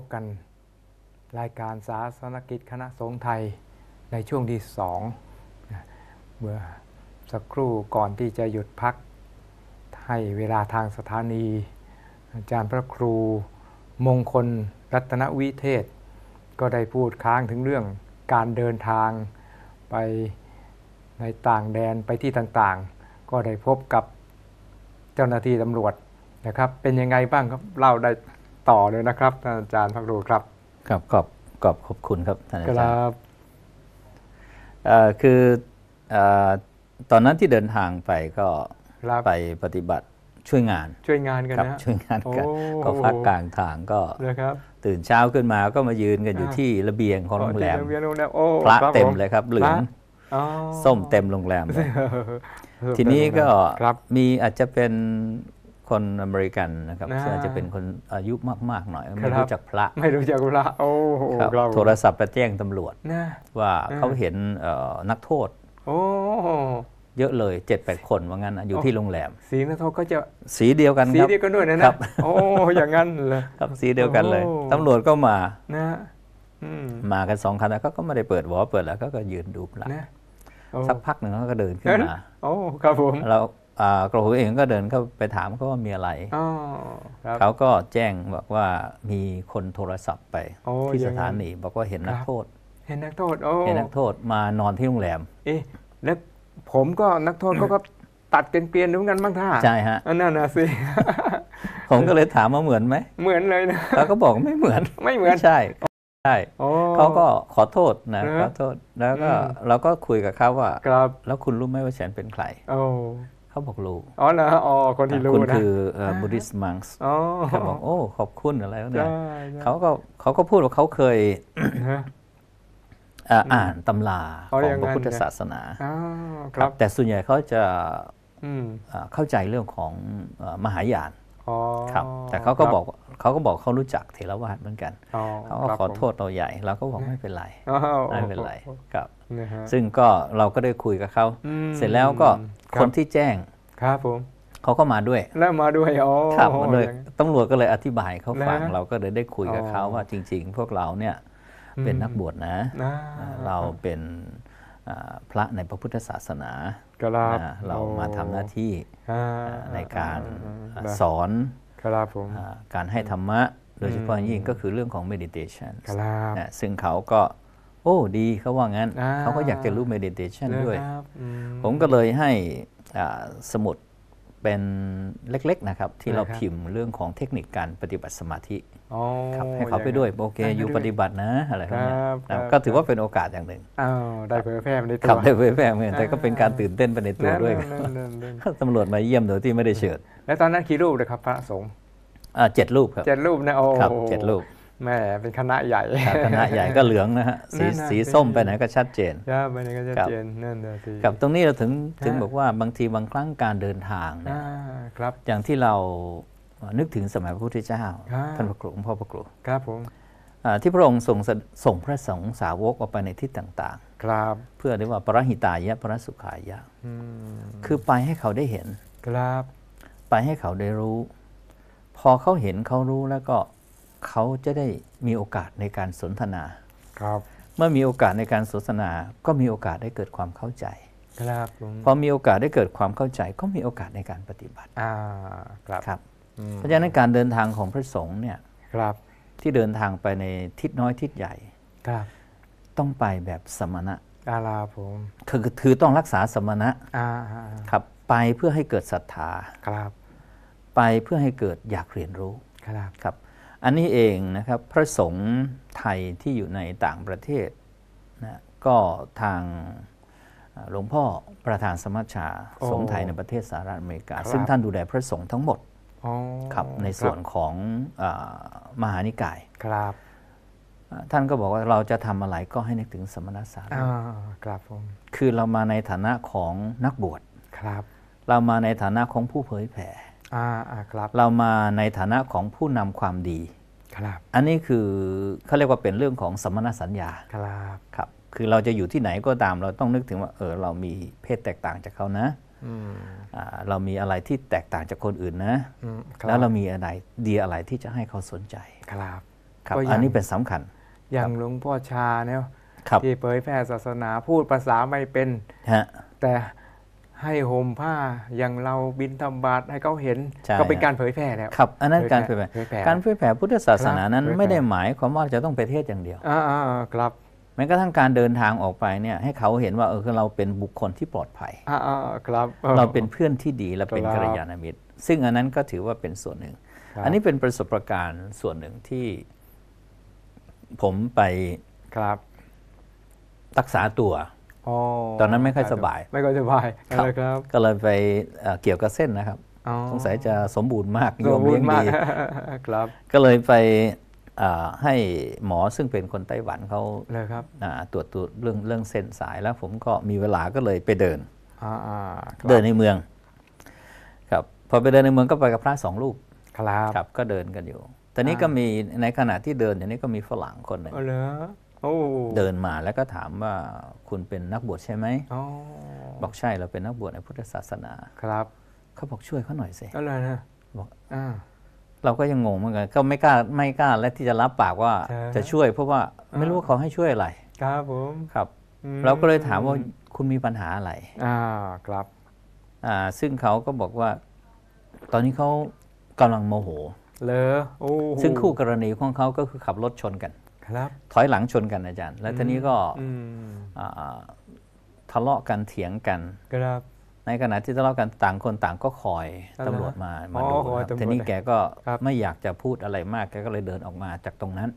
บกันรายการสาสนกิจคณะสงฆ์ไทยในช่วงที่สองเมื่อสักครู่ก่อนที่จะหยุดพักให้เวลาทางสถานี อาจารย์พระครูมงคลรัตนวิเทศ ก็ได้พูดค้างถึงเรื่องการเดินทาง ไปในต่างแดนไปที่ต่างๆ ก็ได้พบกับเจ้าหน้าที่ตำรวจนะครับเป็นยังไงบ้างครับเล่าได้ต่อเลยนะครับท่านอาจารย์พักรูครับครับขอบขอบขอบคุณครับท่านอาจารย์ครับคือตอนนั้นที่เดินทางไปก็ ไปปฏิบัติช่วยงานช่วยงานกันนะช่วยงานกันก็พักกลางทางก็ตื่นเช้าขึ้นมาก็มายืนกันอยู่ที่ระเบียงของโรงแรมพระเต็มเลยครับเหลืองส้มเต็มโรงแรมเลยทีนี้ก็มีอาจจะเป็นคนอเมริกันนะครับอาจจะเป็นคนอายุมากๆหน่อย ไม่รู้จักพระไม่รู้จักพระโอ้โหโทรศัพท์ไปแจ้งตำรวจว่าเขาเห็นนักโทษเยอะเลยเจ็ดแปดคนว่างั้นอยู่ที่โรงแรมสีนักโทษก็จะสีเดียวกันสีเดียวกันด้วยนะครับ โอ้อย่างนั้นเลยครับสีเดียวกันเลย ตำรวจก็มานะมากันสองคันแล้วก็ไม่ได้เปิดวอเปิดแล้วก็ยืนดูพระสักพักหนึ่งเขาก็เดินขึ้นมา โอ้ครับผมเรากระหูเองก็เดินเข้าไปถามเขาว่ามีอะไร เขาก็แจ้งบอกว่ามีคนโทรศัพท์ไปที่สถานีบอกว่าเห็นนักโทษ เห็นนักโทษเห็นนักโทษมานอนที่โรงแรม เอ๊ะ แล้วผมก็นักโทษก็ก็ตัดเกลียนๆเหมือนกันบ้างท่า ใช่ฮะนั้นนะสิ ผมก็เลยถามว่าเหมือนไหม เหมือนเลยนะเขาก็บอกไม่เหมือน ไม่เหมือน ใช่ใช่เขาก็ขอโทษนะขอโทษ แล้วก็เราก็คุยกับเขาว่าแล้วคุณรู้ไหมว่าฉันเป็นใครเขาบอกรู้อ๋อเหรออ๋อ คนที่รู้นะคุณคือบูริสมังส์เขาบอก โอ้ ขอบคุณอะไรเนี่ยเขาก็เขาก็พูดว่าเขาเคยอ่านตำราของพระพุทธศาสนาครับ แต่ส่วนใหญ่เขาจะเข้าใจเรื่องของมหายานครับ แต่เขาก็บอกเขาก็บอกเขารู้จักเทรวาทเหมือนกัน เขาก็ขอโทษเราใหญ่เราก็บอกไม่เป็นไรไม่เป็นไร ครับซึ่งก็เราก็ได้คุยกับเขา เสร็จแล้วก็คนที่แจ้ง ครับผมเขาก็มาด้วย แล้วมาด้วยอ๋อครับมาด้วยตำรวจก็เลยอธิบายเขาฟังเราก็เลยได้คุยกับเขาว่าจริงๆพวกเราเนี่ย เป็นนักบวชนะ เราเป็นพระในพระพุทธศาสนาเรามาทำหน้าที่ในการสอนการให้ธรรมะ โดยเฉพาะยิ่งก็คือเรื่องของ meditation ซึ่งเขาก็โอ้ ดีเขาว่างั้นเขาก็อยากจะรู้เมดิเทชันด้วยผมก็เลยให้สมุดเป็นเล็ก ๆ นะครับ ที่เราพิมพ์เรื่องของเทคนิคการปฏิบัติสมาธิครับให้เขาไปด้วยโอเคอยู่ปฏิบัตินะอะไรพวกนี้ก็ถือว่าเป็นโอกาสอย่างหนึ่งได้เผยแพร่ในตัวได้เผยแพร่เหมือนแต่ก็เป็นการตื่นเต้นไปในตัวด้วยตำรวจมาเยี่ยมโดยที่ไม่ได้เชิญและตอนนั้นกี่รูปเลยครับพระสงฆ์เจ็ดรูปครับเจ็ดรูปนะโอ้เจ็ดรูปแม่ เป็นคณะใหญ่คณะใหญ่ก็เหลืองนะฮะสีสีส้มไปไหนก็ชัดเจนใช่ไปไหนก็ชัดเจนนั่นเลยกับตรงนี้เราถึงถึงบอกว่าบางทีบางครั้งการเดินทางนะครับอย่างที่เรานึกถึงสมัยพระพุทธเจ้าท่านพระครูพ่อพระครูครับผมที่พระองค์ส่งส่งพระสงฆ์สาวกออกไปในทิศต่าง ๆ ครับเพื่อเรียกว่าปรหิตายะปรสุขายะคือไปให้เขาได้เห็นครับ ไปให้เขาได้รู้ พอเขาเห็นเขารู้แล้วก็เขาจะได้มีโอกาสในการสนทนาครับ เมื่อมีโอกาสในการสนทนา ก็มีโอกาสได้เกิดความเข้าใจ ครับพอมีโอกาสได้เกิดความเข้าใจ ก็มีโอกาสในการปฏิบัติอ่าครับครับ เพราะฉะนั้นการเดินทางของพระสงฆ์เนี่ยครับที่เดินทางไปในทิศน้อยทิศใหญ่ครับ ต้องไปแบบสมณะอาลาผมคือถือต้องรักษาสมณะอ่าครับ ไปเพื่อให้เกิดศรัทธา ครับ ไปเพื่อให้เกิดอยากเรียนรู้ ครับครับอันนี้เองนะครับพระสงฆ์ไทยที่อยู่ในต่างประเทศนะก็ทางหลวงพ่อประธานสมัชชา สงฆ์ไทยในประเทศสหรัฐอเมริกา ซึ่งท่านดูแลพระสงฆ์ทั้งหมดครับในส่วนของอมหานิกายครับ ท่านก็บอกว่าเราจะทำอะไรก็ให้นึกถึงสมณศักดิ์ครับผมคือเรามาในฐานะของนักบวชครับ เรามาในฐานะของผู้เผยแผ่าครับเรามาในฐานะของผู้นำความดี ครับ อันนี้คือเขาเรียกว่าเป็นเรื่องของสมณสัญญาครับครับ คือเราจะอยู่ที่ไหนก็ตามเราต้องนึกถึงว่า เออเรามีเพศแตกต่างจากเขานะเรามีอะไรที่แตกต่างจากคนอื่นนะแล้วเรามีอะไรดีอะไรที่จะให้เขาสนใจ ครับครับอันนี้เป็นสำคัญ อย่างหลวงพ่อชาเนี่ยที่เผยแพร่ศาสนาพูดภาษาไม่เป็นแต่ให้ห่มผ้าอย่างเราบินทำบาตรให้เขาเห็นก็เป็นการเผยแพร่แล้วครับอันนั้น การเผยแพร่การเผยแผ่พุทธศาสนานั้น ไม่ได้หมายความว่าจะต้องไปเทศอย่างเดียวอ่าครับ แม้กระทั่งการเดินทางออกไปเนี่ย ให้เขาเห็นว่าเออเราเป็นบุคคลที่ปลอดภัยอ่าครับ เราเป็นเพื่อนที่ดีและเป็นกัลยาณมิตร ซึ่งอันนั้นก็ถือว่าเป็นส่วนหนึ่ง อันนี้เป็นประสบการณ์ส่วนหนึ่งที่ผมไปครับรักษาตัวตอนนั้นไม่ค่อยสบาย ไม่ค่อยสบายครับ ก็เลยไปเกี่ยวกับเส้นนะครับสงสัยจะสมบูรณ์มากโยมเลี้ยงดีครับ ก็เลยไปให้หมอซึ่งเป็นคนไต้หวันเขาตรวจตรวจเรื่องเรื่องเส้นสายแล้วผมก็มีเวลาก็เลยไปเดินเดินในเมืองครับพอไปเดินในเมืองก็ไปกับพระสองรูปครับก็เดินกันอยู่ ตอนนี้ก็มีในขณะที่เดินอย่างนี้ก็มีฝรั่งคนหนึ่งเดินมาแล้วก็ถามว่าคุณเป็นนักบวชใช่ไหมบอกใช่เราเป็นนักบวชในพุทธศาสนาครับเขาบอกช่วยเขาหน่อยสิก็เลยนะบอกเราก็ยังงงเหมือนกันก็ไม่กล้าไม่กล้าและที่จะรับปากว่าจะช่วยเพราะว่าไม่รู้ว่าเขาให้ช่วยอะไร ครับผมครับเราก็เลยถามว่าคุณมีปัญหาอะไร อ่าครับอ่าซึ่งเขาก็บอกว่า ตอนนี้เขากำลังโมโหเลยซึ่งคู่กรณีของเขาก็คือขับรถชนกันถอยหลังชนกันอาจารย์แล้วทีนี้ก็ทะเลาะกันเถียงกันครับ ในขณะที่ทะเลาะกันต่างคนต่างก็คอยตำรวจมามาดูทีนี้แกก็ไม่อยากจะพูดอะไรมากแกก็เลยเดินออกมาจากตรงนั้น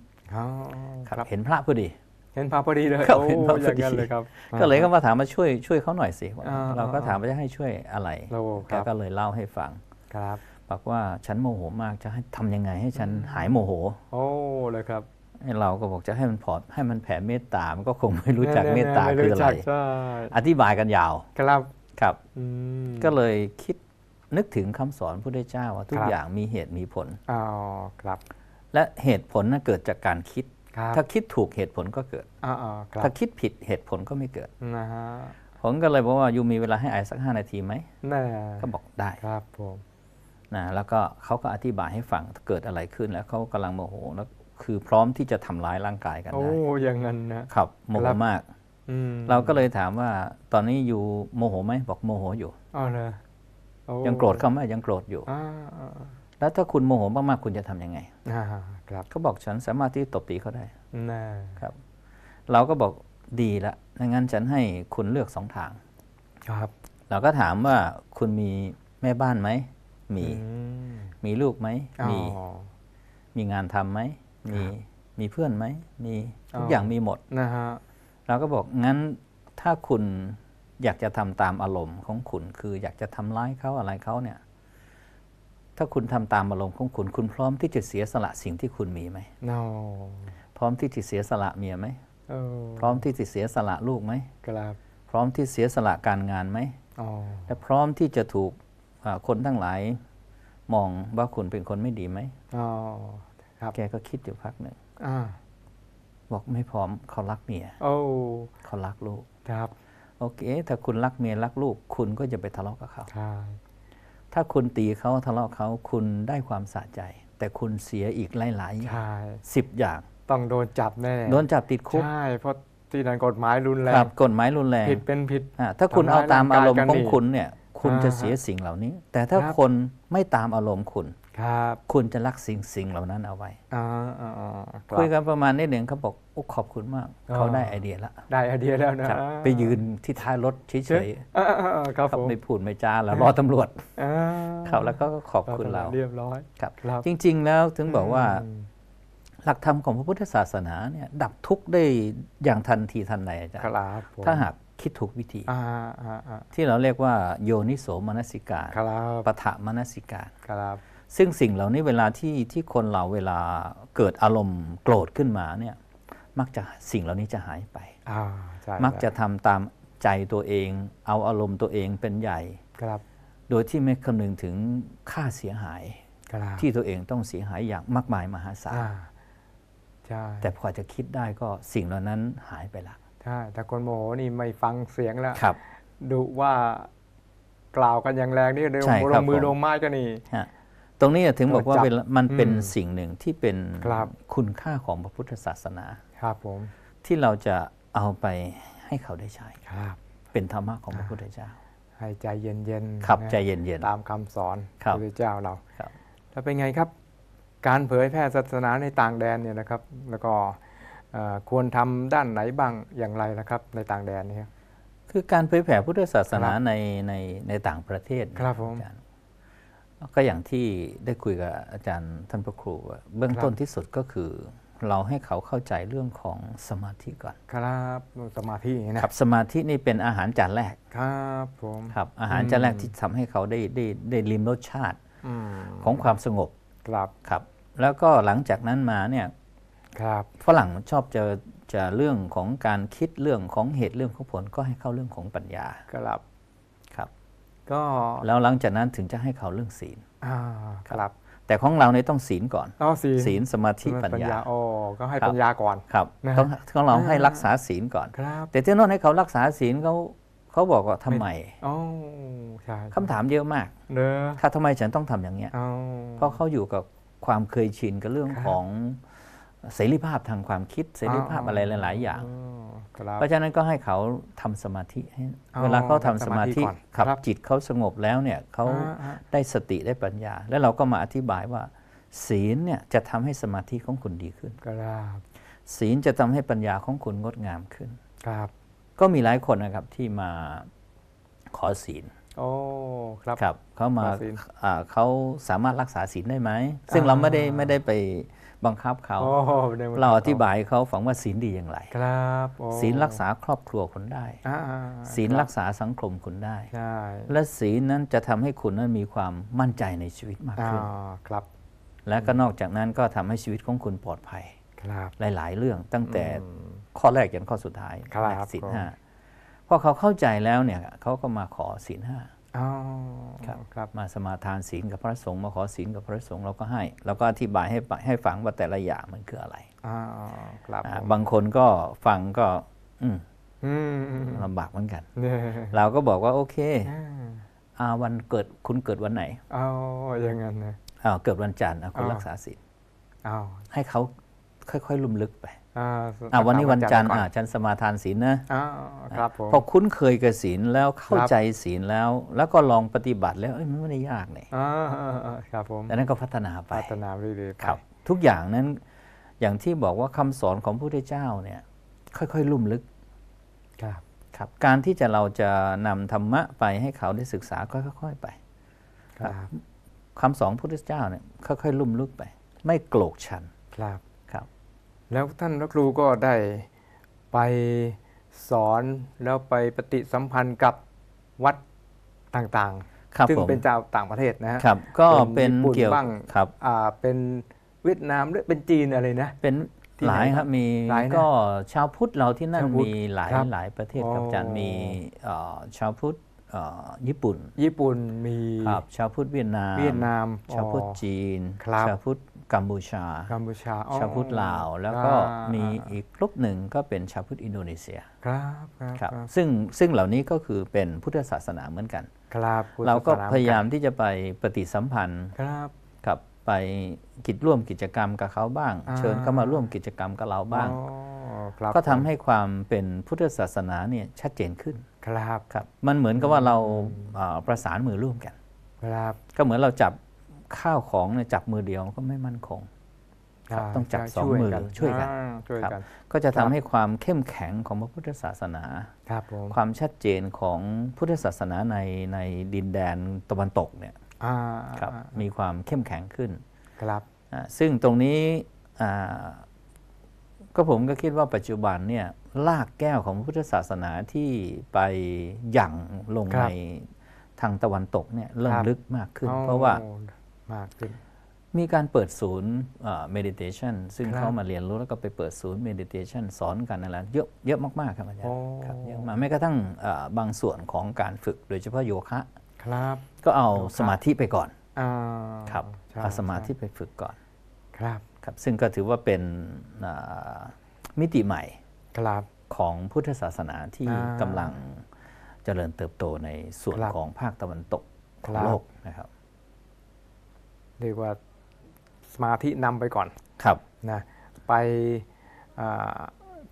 ครับเห็นพระพอดี เห็นพระพอดีเลยเห็นพระพอดีเลยครับก็เลยก็มาถามมาช่วยช่วยเขาหน่อยสิเราก็ถามว่าจะให้ช่วยอะไรแกก็เลยเล่าให้ฟังครับบอกว่าฉันโมโหมากจะให้ทำยังไงให้ฉันหายโมโห โอ้เลยครับให้เราก็บอกจะให้มันพอดให้มันแผ่เมตตา มันก็คงไม่รู้จักเมตตาคืออะไรอธิบายกันยาว ครับ ครับ ก็เลยคิดนึกถึงคำสอนพระพุทธเจ้าว่าทุกอย่างมีเหตุมีผล อ๋อ ครับ และเหตุผลน่ะเกิดจากการคิด ถ้าคิดถูกเหตุผลก็เกิดถ้าคิดผิดเหตุผลก็ไม่เกิด นะฮะ ผมก็เลยบอกว่ายูมีเวลาให้อายสักห้านาทีไหมก็บอกได้ ครับผม นะ แล้วก็เขาก็อธิบายให้ฟังเกิดอะไรขึ้น แล้วเขากำลังโมโหแล้วคือพร้อมที่จะทำร้ายร่างกายกันได้โอ้ยังงั้นนะ ครับโมโหมากเราก็เลยถามว่า ตอนนี้อยู่โมโหไหมบอกโมโหอยู่ อ๋อเนรยังโกรธเขาไหมยังโกรธอยู่ แล้วถ้าคุณโมโหมากๆคุณจะทํำยังไงครับเขาบอกฉันสามารถที่ตบตีเขาได้นะครับ เราก็บอกดีละ งั้นฉันให้คุณเลือกสองทาง ครับ เราก็ถามว่าคุณมีแม่บ้านไหมมีมีลูกไหมมีมีงานทํำไหมมีมีเพื่อนไหมมีทุกอย่างมีหมดนะฮะเราก็บอกงั้นถ้าคุณอยากจะทำตามอารมณ์ของคุณคือ อยากจะทำร้ายเขาอะไรเขาเนี่ย ถ้าคุณทำตามอารมณ์ของคุณ คุณพร้อมที่จะเสียสละสิ่งที่คุณมีไหม no. พร้อมที่จะเสียสละเมียไหม oh. พร้อมที่จะเสียสละลูกไหมครับพร้อมที่เสียสละการงานไหม oh. และพร้อมที่จะถูกคนทั้งหลาย มองว่าคุณเป็นคนไม่ดีไหม oh. แกก็คิดอยู่พักหนึ่งบอกไม่พร้อมเขารักเมียเขารักลูกครับ โอเค ถ้าคุณรักเมียรักลูก คุณก็จะไปทะเลาะกับเขาถ้าคุณตีเขาทะเลาะเขาคุณได้ความสะใจ แต่คุณเสียอีกหลายๆสิบอย่าง ต้องโดนจับแน่โดนจับติดคุกใช่ เพราะที่นั่นกฎหมายรุนแรงกฎหมายรุนแรงผิดเป็นผิดถ้าคุณเอาตามอารมณ์ของคุณเนี่ย คุณจะเสียสิ่งเหล่านี้ แต่ถ้าคนไม่ตามอารมณ์คุณครับคุณจะรักสิ่งสิ่งเหล่านั้นเอาไว้คุยกันประมาณนิดหนึ่งเขาบอกโอ้ขอบคุณมาก เขาได้ไอเดียแล้วได้ไอเดียแล้วนะไปยืนที่ท้ายรถเฉยๆครับไม่พูดไม่จาแล้วรอตำรวจเขาแล้วก็ขอบคุณเราเรียบร้อยครับจริง ๆ แล้วถึงบอกว่า หลักธรรมของพระพุทธศาสนาเนี่ยดับทุกข์ได้อย่างทันทีทันใดจารถ้าหากคิดถูกวิธีที่เราเรียกว่าโยนิโสมนสิการปะทะมนสิการครับซึ่งสิ่งเหล่านี้เวลาที่ที่คนเราเวลาเกิดอารมณ์โกรธขึ้นมาเนี่ยมักจะสิ่งเหล่านี้จะหายไปมักจะทำตามใจตัวเอง เอาอารมณ์ตัวเองเป็นใหญ่ครับ โดยที่ไม่คำนึงถึงค่าเสียหาย ที่ตัวเองต้องเสียหายอย่างมากมายมหาศาลแต่พอจะคิดได้ก็สิ่งเหล่านั้นหายไปละใช่แต่คนโมโหนี่ไม่ฟังเสียงแล้วดูว่ากล่าวกันอย่างแรงนี่เดยนลงมือลงไม้กันนี่ตรงนี้ถึงบอกว่ามันเป็นสิ่งหนึ่งที่เป็นคุณค่าของพระพุทธศาสนาครับผมที่เราจะเอาไปให้เขาได้ใช้ครับ เป็นธรรมะของพระพุทธเจ้า ให้ใจเย็นๆขับใจเย็นๆตามคำสอนพระพุทธเจ้าเราครับแล้วเป็นไงครับ การเผยแพร่ศาสนาในต่างแดนเนี่ยนะครับแล้วก็ควรทำด้านไหนบ้างอย่างไรนะครับในต่างแดนนี่ครับคือการเผยแผ่พุทธศาสนาในในในต่างประเทศครับผมก็อย่างที่ได้คุยกับอาจารย์ท่านพระครูเบื้องต้นที่สุดก็คือ เราให้เขาเข้าใจเรื่องของสมาธิก่อนครับสมาธินะครับสมาธินี่เป็นอาหารจานแรกครับผมครับอาหารจานแรกที่ทำให้เขาได้ได้ได้ลิ้มรสชาติของความสงบครับครับ แล้วก็หลังจากนั้นมาเนี่ยครับฝรั่งชอบจะจะเรื่องของการคิดเรื่องของเหตุเรื่องของผลก็ให้เข้าเรื่องของปัญญาครับก็แล้วหลังจากนั้นถึงจะให้เขาเรื่องศีลอ่าครับ แต่ของเราเนี่ยต้องศีลก่อนต้องศีลศีลสมาธิปัญญาโอ้ก็ให้ปัญญาก่อน ครับ ต้ององเราให้รักษาศีลก่อน ครับ แต่ที่โน่นให้เขารักษาศีลเขาเขาบอกว่าทำไมโอ้ใช่คำถามเยอะมากเนอะถ้าทำไมฉันต้องทำอย่างเงี้ยเพราะเขาอยู่กับความเคยชินกับเรื่องของเสรีภาพทางความคิดเสรีภาพอะไรหลาย ๆ อย่างเพราะฉะนั้นก็ให้เขาทำสมาธิ เวลาเขาทำสมาธิขับจิตเขาสงบแล้วเนี่ยเขาได้สติได้ปัญญา แล้วเราก็มาอธิบายว่า ศีลเนี่ยจะทำให้สมาธิของคุณดีขึ้นครับศีลจะทำให้ปัญญาของคุณงดงามขึ้น ครับ ก็มีหลายคนนะครับที่มาขอศีลโอ้ครับครับเขามาเขาสามารถรักษาศีลได้ไหมซึ่งเราไม่ได้ไม่ได้ไปบังคับเขาเราอธิบายเขาฝังว่าศีลดีอย่างไรครับศีลรักษาครอบครัวคุณได้ศีลรักษาสังคมคุณได้และศีลนั้นจะทำให้คุณนั้นมีความมั่นใจในชีวิตมากขึ้นครับและก็นอกจากนั้นก็ทำให้ชีวิตของคุณปลอดภัยหลายๆเรื่องตั้งแต่ข้อแรกจนข้อสุดท้าย ศีลห้าพอเขาเข้าใจแล้วเนี่ยเขาก็มาขอศีลห้าครับมาสมาทานศีลกับพระสงฆ์มาขอศีลกับพระสงฆ์เราก็ให้เราก็อธิบายให้ให้ฟังว่าแต่ละอย่างมันคืออะไรครับบางคนก็ฟังก็ลำบากเหมือนกัน เราก็บอกว่าโอเควันเกิดคุณเกิดวันไหนอ๋ออย่างนั้นนะเกิดวันจันทร์คุณรักษาศีลให้เขาค่อยๆ ลุ่มลึกไปอ่าวันนี้วันจันทร์อ่าฉันสมาทานศีลนะครับพอคุ้นเคยกับศีลแล้วเข้าใจศีลแล้ว แล้วก็ลองปฏิบัติแล้วมันไม่ได้ยากเลยครับผมดังนั้นก็พัฒนาไปพัฒนาเรื่อยๆครับ ทุกอย่างนั้นอย่างที่บอกว่าคำสอนของพระพุทธเจ้าเนี่ย ค่อย ๆ ลุ่มลึกครับ ครับการที่จะเราจะนำธรรมะไปให้เขาได้ศึกษาค่อยๆไป ครับคำสอนพระพุทธเจ้าเนี่ย ค่อย ๆ ลุ่มลึกไป ไม่โกรกชันครับแล้วท่านพระครูก็ได้ไปสอนแล้วไปปฏิสัมพันธ์กับวัดต่างๆซึ่งเป็นเจ้าต่างประเทศนะครับก็เป็นเกี่ยวครับเป็นเวียดนาม หรือเป็นจีนอะไรนะ เป็นหลายครับมีก็ชาวพุทธเราที่นั่นมีหลายหลายประเทศครับอาจารย์มีชาวพุทธญี่ปุ่น ญี่ปุ่นมีชาวพุทธเวียดนาม เวียดนาม ชาวพุทธจีนชาวพุทธกัมพูชากัมพูชาชาวพุทธลาว แล้วก็มีอีกกลุ่มหนึ่งก็เป็นชาวพุทธอินโดนีเซีย ครับ ครับ ครับ ซึ่งซึ่งเหล่านี้ก็คือเป็นพุทธศาสนาเหมือนกัน ครับเราก็พยายามที่จะไปปฏิสัมพันธ์ครับกับไปกิจร่วมกิจกรรมกับเขาบ้าง เชิญเขามาร่วมกิจกรรมกับเราบ้าง ก็ทำให้ความเป็นพุทธศาสนาเนี่ยชัดเจนขึ้น ครับ ครับ มันเหมือนกับว่าเราประสานมือร่วมกัน ครับ ก็เหมือนเราจับข้าวของเนี่ยจับมือเดียวก็ไม่มั่นคง ครับต้องจับสองมือช่วยกันครับก็จะทำให้ความเข้มแข็งของพระพุทธศาสนาครับความชัดเจนของพุทธศาสนาในในดินแดนตะวันตกเนี่ยครับมีความเข้มแข็งขึ้นครับซึ่งตรงนี้ก็ผมก็คิดว่าปัจจุบันเนี่ยลากแก้วของพุทธศาสนาที่ไปหยั่งลงในทางตะวันตกเนี่ยเริ่มลึกมากขึ้น เพราะว่ามากขึ้นมีการเปิดศูนย์ meditation ซึ่งเขามาเรียนรู้แล้วก็ไปเปิดศูนย์ meditation สอนกันอะไรเยอะเยอะมากๆครับอาจารย์ครับเยอะมากแม้กระทั่งบางส่วนของการฝึกโดยเฉพาะโยคะครับ ก็เอาสมาธิไปก่อนอครับเอาสมาธิไปฝึกก่อนครับครับซึ่งก็ถือว่าเป็นมิติใหม่ครับของพุทธศาสนาที่กำกำลังเจริญเติบโตในส่วนของภาคตะวันตกของโลกนะครับเรียกว่าสมาธินำไปก่อนครับนะไป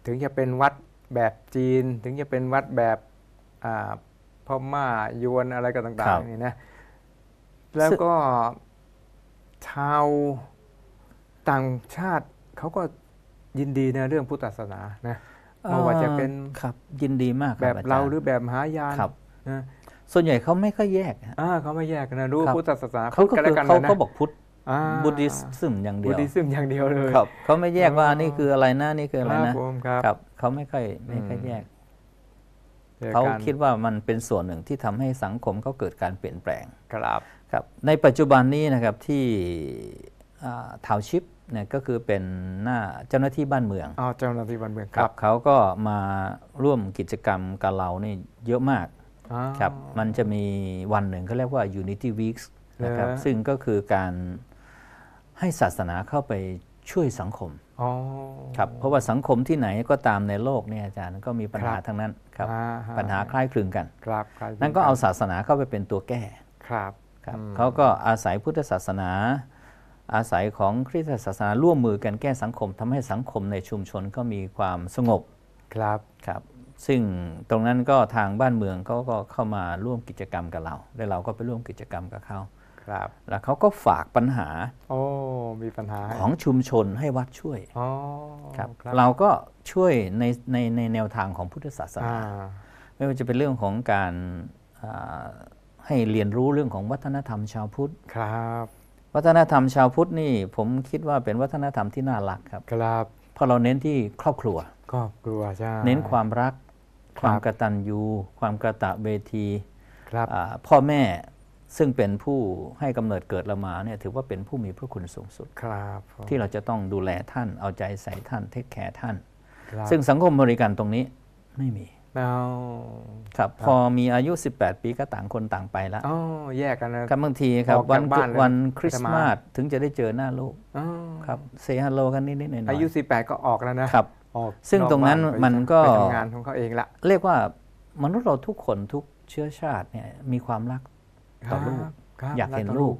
ถึงจะเป็นวัดแบบจีน ถึงจะเป็นวัดแบบพม่ายวนอะไรกันต่าง ๆ นี่นะแล้วก็ชาวต่างชาติเขาก็ยินดีในเรื่องพุทธศาสนานะไม่ว่าจะเป็นยินดีมากแบบเราหรือแบบมหายานนะส่วนใหญ่เขาไม่ค่อยแยกอ่าเขาไม่แยกนะรู้พุทธศาสนาเขาก็คือเขาก็บอกพุทธบุติซึมอย่างเดียวบุติซึมอย่างเดียวเลยครับเขาไม่แยกว่านี่คืออะไรนะนี่คืออะไรนะครับเขาไม่ค่อยไม่ค่อยแยก เขาคิดว่ามันเป็นส่วนหนึ่งที่ทำให้สังคมเขาเกิดการเปลี่ยนแปลงครับครับในปัจจุบันนี้นะครับที่ทาวชิปเนี่ยก็คือเป็นหน้าเจ้าหน้าที่บ้านเมืองอ๋อเจ้าหน้าที่บ้านเมืองครับ เขาก็มาร่วมกิจกรรมกับเรานี่เยอะมากครับมันจะมีวันหนึ่งเขาเรียกว่า Unity Weeks นะครับ ซึ่งก็คือการให้ศาสนาเข้าไปช่วยสังคมครับเพราะว่าสังคมที่ไหนก็ตามในโลกเนี่ยอาจารย์ก็มีปัญหาทั้งนั้นครับปัญหาคล้ายคลึงกันครับ นั่นก็เอาศาสนาเข้าไปเป็นตัวแก้ครับครับเขาก็อาศัยพุทธศาสนา อาศัยของคริสตศาสนาร่วมมือกันแก้สังคมทำให้สังคมในชุมชนก็มีความสงบครับครับซึ่งตรงนั้นก็ทางบ้านเมืองเขาก็เข้ามาร่วมกิจกรรมกับเราและเราก็ไปร่วมกิจกรรมกับเขาครับ แล้วเขาก็ฝากปัญหาโอ้มีปัญหาของชุมชนให้วัดช่วยอครับรบเราก็ช่วยในในในแนวทางของพุทธศาสนาไม่ว่าจะเป็นเรื่องของการให้เรียนรู้เรื่องของวัฒนธรรมชาวพุทธครับ วัฒนธรรมชาวพุทธนี่ผมคิดว่าเป็นวัฒนธรรมที่น่ารักครับครับเพราะเราเน้นที่ครอบครัวครอบครัวใช่เน้นความรักความกระตันยูความกระตะเวทีพ่อแม่ซึ่งเป็นผู้ให้กำเนิดเกิดเรามาเนี่ย ถือว่าเป็นผู้มีพระคุณสูงสุดครับ ที่เราจะต้องดูแลท่าน เอาใจใส่ท่าน เทคแคร์ท่าน ซึ่งสังคมบริการตรงนี้ไม่มีครับพอมีอายุ 18 ปีก็ต่างคนต่างไปแล้วอ๋อแยกกัน้วครับบางทีครับ วันวันคริสต์มาสถึงจะได้เจอหน้าลูกครับเซฮัลโลกันนิดนิดหน่อยอายุ18ก็ออกแล้วนะครับซึ่งตรงนั้นมันก็ทงานของเขาเองละเรียกว่า มนุษย์เราทุกคนทุกเชื้อชาติเนี่ยมีความรักต่อลูกอยากเห็นลูก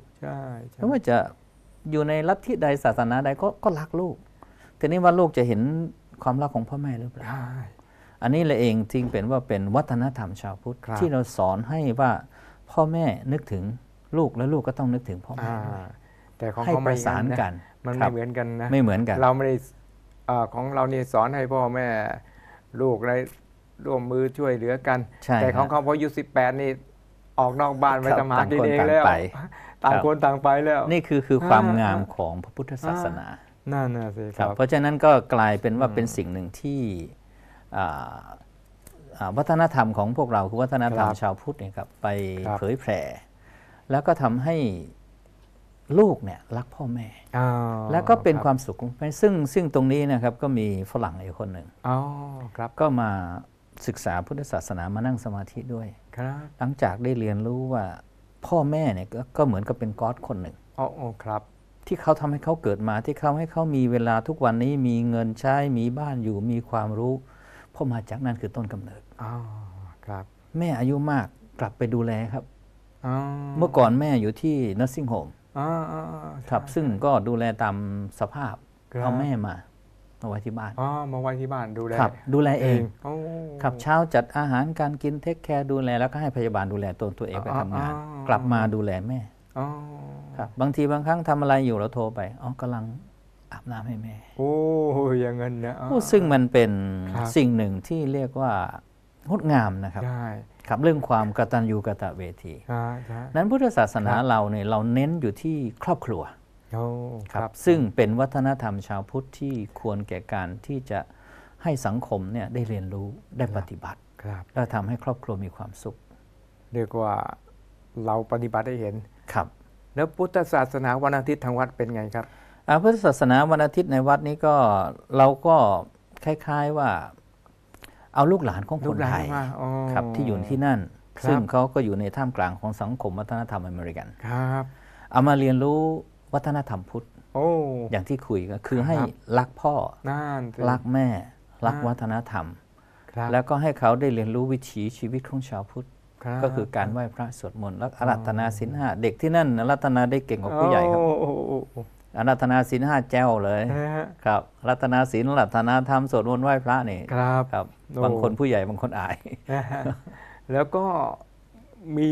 ไม่ว่าจะอยู่ในลัทธิใดศาสนาใดก็ก็รักลูกทีนี้ว่าลูกจะเห็นความรักของพ่อแม่หรือเปล่าอันนี้เลยเองจริงเป็นว่าเป็นวัฒนธรรมชาวพุทธ ที่เราสอนให้ว่าพ่อแม่นึกถึงลูกและลูกก็ต้องนึกถึงพ่อแม่แต่ของเขาไม่สานกันมันไม่เหมือนกันนะไม่เหมือนกันเราไม่ได้อของเรานี่สอนให้พ่อแม่ลูกได้ร่วมมือช่วยเหลือกันแต่ของเขาพออายุสิบแปดนี่ ออกนอกบ้านไปทำหากินเองแล้วต่างคนต่างไปแล้ว นี่คือคือความงามของพระพุทธศาสนาน่าน่าสิครับ เพราะฉะนั้นก็กลายเป็นว่าเป็นสิ่งหนึ่งที่วัฒนธรรมของพวกเราคือวัฒนธรรมชาวพุทธเนี่ยครับไปเผยแผ่แล้วก็ทำใหลูกเนี่ยรักพ่อแม่แล้วก็เป็นความสุขของซึ่งซึ่งตรงนี้นะครับ ก็มีฝรั่งอีกคนหนึ่งก็มาศึกษาพุทธศาสนามานั่งสมาธิด้วยหลังจากได้เรียนรู้ว่า พ่อแม่เนี่ยก็เหมือนกับเป็นก๊อดคนหนึ่งอ๋อครับ ที่เขาทำให้เขาเกิดมาที่เขาให้เขามีเวลาทุกวันนี้มีเงินใช้มีบ้านอยู่มีความรู้ พ่อมาจากนั่นคือต้นกำเนิดอ๋อครับ แม่อายุมากกลับไปดูแลครับเมื่อก่อนแม่อยู่ที่นัสซิงโฮมครับซึ่งก็ดูแลตามสภาพเอาแม่มา มาไว้ที่บ้านอ๋อมาไว้ที่บ้านดูแลครับ ดูแลเองครับเช้าจัดอาหารการกินเทคแคร์ดูแลแล้วก็ให้พยาบาลดูแลตัวตัวเองไปทำงาน กลับมาดูแลแม่ครับบางทีบางครั้งทำอะไรอยู่เราโทรไปอ๋อกำลังอาบน้ำให้แม่โอ้อย่างเงินนะซึ่งมันเป็นสิ่งหนึ่งที่เรียกว่างดงามนะครับครับเรื่องความกตัญญูกตะเวทีนั้นพุทธศาสนาเราเนี่ยเราเน้นอยู่ที่ครอบครัวครับ ซึ่งเป็นวัฒนธรรมชาวพุทธที่ควรแก่การที่จะให้สังคมเนี่ยได้เรียนรู้ได้ปฏิบัติและทำให้ครอบครัวมีความสุข เรียกว่าเราปฏิบัติได้เห็นครับ แล้วพุทธศาสนาวันอาทิตย์ทางวัดเป็นไงครับพุทธศาสนาวันอาทิตย์ในวัดนี้ก็เราก็คล้าย ๆว่าเอาลูกหลานของคนไทยครับ ที่อยู่ที่นั่น ซึ่งเขาก็อยู่ในท่ามกลางของสังคมวัฒนธรรมอเมริกันครับเอามาเรียนรู้วัฒนธรรมพุทธอย่างที่คุยก็คือให้รักพ่อรักแม่รักวัฒนธรรม แล้วก็ให้เขาได้เรียนรู้วิถีชีวิตของชาวพุทธ ก็คือการไหว้พระสวดมนต์และอารัตนาสินห้า เด็กที่นั่นอารัตนาได้เก่งกว่าผู้ใหญ่ครับอรัตนาศีลห้าแจ้วเลยครับรัตนาศีลรัตนาธรรมสวดมนต์ไหว้พระนี่ครับ ครับ บางคนผู้ใหญ่บางคนอายแล้วก็มี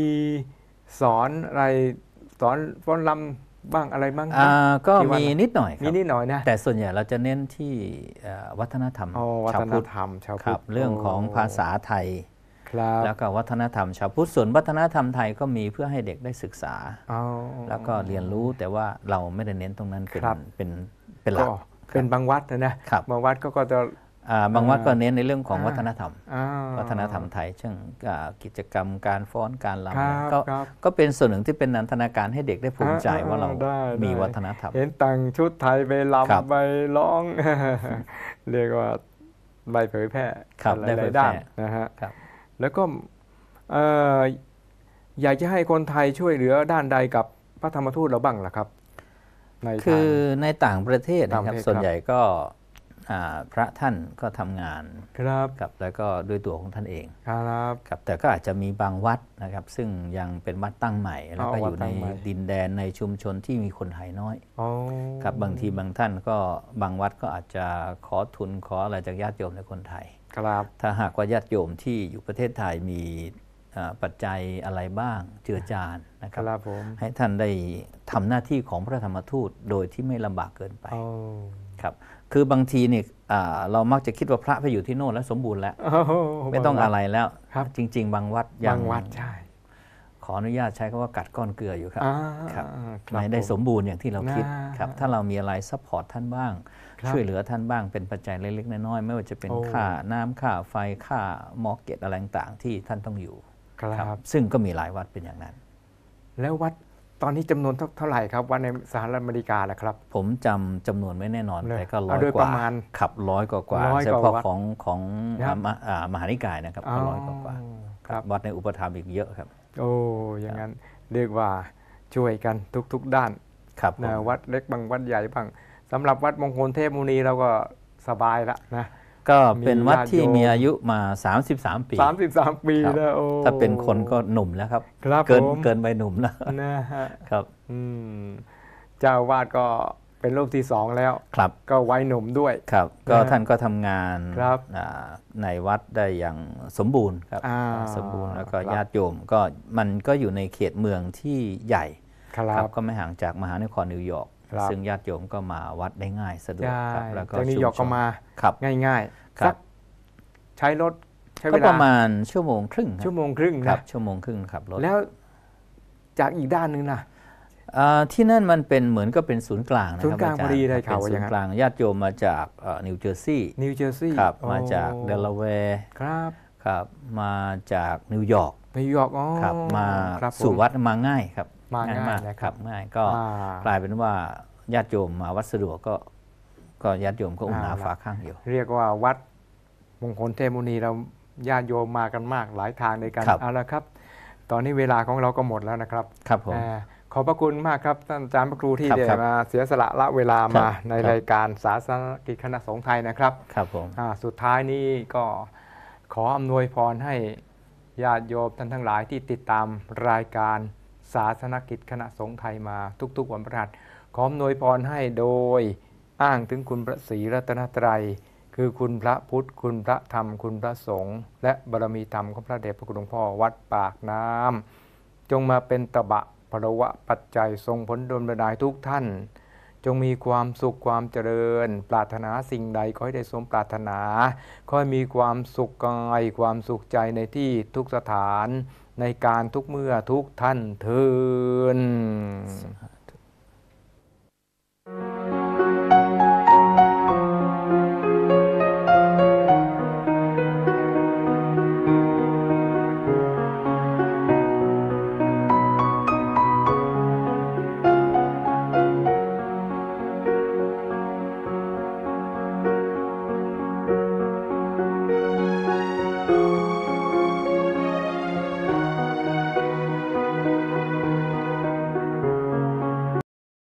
สอนอะไรสอนฟ้อนรำบ้างอะไรบ้างก็มีนิดหน่อยมีนิดหน่อยนะแต่ส่วนใหญ่เราจะเน้นที่วัฒนธรรมชาวพุทธชาวพุทธเรื่องของภาษาไทยแล้วก็วัฒนธรรมชาวพุทธส่วน วัฒนธรรมไทยก็มีเพื่อให้เด็กได้ศึกษา แล้วก็เรียนรู้แต่ว่าเราไม่ได้เน้นตรงนั้นเป็นเป็นเป็นหลักเป็นบางวัดนะบางวัดก็ก็จะบางวัดก็เน้นในเรื่องของวัฒนธรรมวัฒนธรรมไทยเช่นกิจกรรมการฟ้อนการรำก็ก็เป็นส่วนหนึ่งที่เป็นนันทนาการให้เด็กได้ภูมิใจว่าเรามีวัฒนธรรมเห็นต่างชุดไทยไปรำไปร้อง เรียกว่าใบเผยแพร่หลายด้านนะฮะแล้วก็อยากจะให้คนไทยช่วยเหลือด้านใดกับพระธรรมทูตเราบ้างล่ะครับคือในต่างประเทศนะครับส่วนใหญ่ก็พระท่านก็ทำงานครับกับแล้วก็ด้วยตัวของท่านเองครับกับแต่ก็อาจจะมีบางวัดนะครับซึ่งยังเป็นวัดตั้งใหม่แล้วก็อยู่ในดินแดนในชุมชนที่มีคนไทยน้อยกับบางทีบางท่านก็บางวัดก็อาจจะขอทุนขออะไรจากญาติโยมในคนไทยครับถ้าหากว่าญาติโยมที่อยู่ประเทศไทยมีปัจจัยอะไรบ้างเจือจานนะครับรบให้ท่านได้ทำหน้าที่ของพระธรรมทูตโดยที่ไม่ลำบากเกินไปครับคือบางทีเนี่ยเรามักจะคิดว่าพระไปอยู่ที่โน่นแล้ว สมบูรณ์แล้ว ไม่ต้องอะไรแล้วครับจริงๆบางวัดยังวัดใช่ขออนุญาตใช้คำว่ากัดก้อนเกลืออยู่ครับครับไม่ได้สมบูรณ์อย่างที่เราคิดครับถ้าเรามีอะไรซัพพอร์ตท่านบ้างช่วยเหลือท่านบ้างเป็นปัจจัยเล็กๆน้อยๆไม่ว่าจะเป็นค่าน้ำค่าไฟค่ามอกเก็ตอะไรต่างๆที่ท่านต้องอยู่ครับซึ่งก็มีหลายวัดเป็นอย่างนั้น แล้ววัดตอนนี้จำนวนเท่าไหร่ครับวัดในสหรัฐอเมริกาแหละครับผมจำจำนวนไม่แน่นอนแต่ก็ร้อยกว่าขับร้อยกว่ากว่าเฉพาะของของมหานิกายนะครับก็ร้อยกว่ากว่าวัดในอุปถัมภ์อีกเยอะครับ โอ้อย่างนั้นเรียกว่าช่วยกันทุก ๆด้านครับวัดเล็กบางวัดใหญ่บางสำหรับวัดมงคลเทพมุนีเราก็สบายละนะก็เป็นวัดที่มีอายุมา 33 ปี 33 ปีแล้วโอ้ถ้าเป็นคนก็หนุ่มแล้วครับ เกินเกินไปหนุ่มแล้วนะฮะครับเจ้าวาดก็เป็นรูปที่สองแล้ว ครับก็ไว้หนุ่มด้วยครับ ก็ท่านก็ทำงานครับในวัดได้อย่างสมบูรณ์ครับสมบูรณ์ แล้วก็ญาติโยม ก็มันก็อยู่ในเขตเมืองที่ใหญ่ครับ ก็ไม่ห่างจากมหานครนิวยอร์กซึ่งญาติโยมก็มาวัดได้ง่ายสะดวกครับแล้วก็นิวยอร์กก็มาง่ายๆรับใช้รถใช้เวลาประมาณชั่วโมงครึ่งชั่วโมงครึ่งครับ ชั่วโมงครึ่งขับรถแล้วจากอีกด้านหนึ่งนะที่นั่นมันเป็นเหมือนก็เป็นศูนย์กลางนะครับอาจารย์เป็นศูนย์กลางญาติโยมมาจากนิวเจอร์ซีย์นิวเจอร์ซีย์ครับมาจากเดลาแวร์ครับครับมาจากนิวยอร์กนิวยอร์กอ๋อครับมาสู่วัดมาง่ายครับมาง่ายมากนะครับง่ายก็กลายเป็นว่าญาติโยมมาวัดสะดวกก็ก็ญาติโยมก็อุ่นหนาฝาข้างอยู่เรียกว่าวัดมงคลเทมุนีเราญาติโยมมากันมากหลายทางในการเอาละครับ ตอนนี้เวลาของเราก็หมดแล้วนะครับครับผมขอพระคุณมากครับท่านอาจารย์พระครูที่ได้มาเสียสละละเวลามาในรายการศาสนกิจคณะสงฆ์ไทยนะครับ ครับผมสุดท้ายนี้ก็ขออำนวยพรให้ญาติโยมท่านทั้งหลายที่ติดตามรายการศาสนกิจคณะสงฆ์ไทยมาทุกๆวันพระหัสขอมนวยพรให้โดย อ้างถึงคุณพระศรีรัตนตรัย คือคุณพระพุทธคุณพระธรรมคุณพระสงฆ์และบารมีธรรมของพระเดชพระคุณหลวงพ่อ วัดปากน้ำจงมาเป็นตบะพระวะ ปัจจัยทรงผลดลบันดาลทุกท่าน จงมีความสุขความเจริญ ปรารถนาสิ่งใดขอให้ได้สมปรารถนาขอให้มีความสุขกายความสุขใจในที่ทุกสถานในการทุกเมื่อทุกท่านเทิน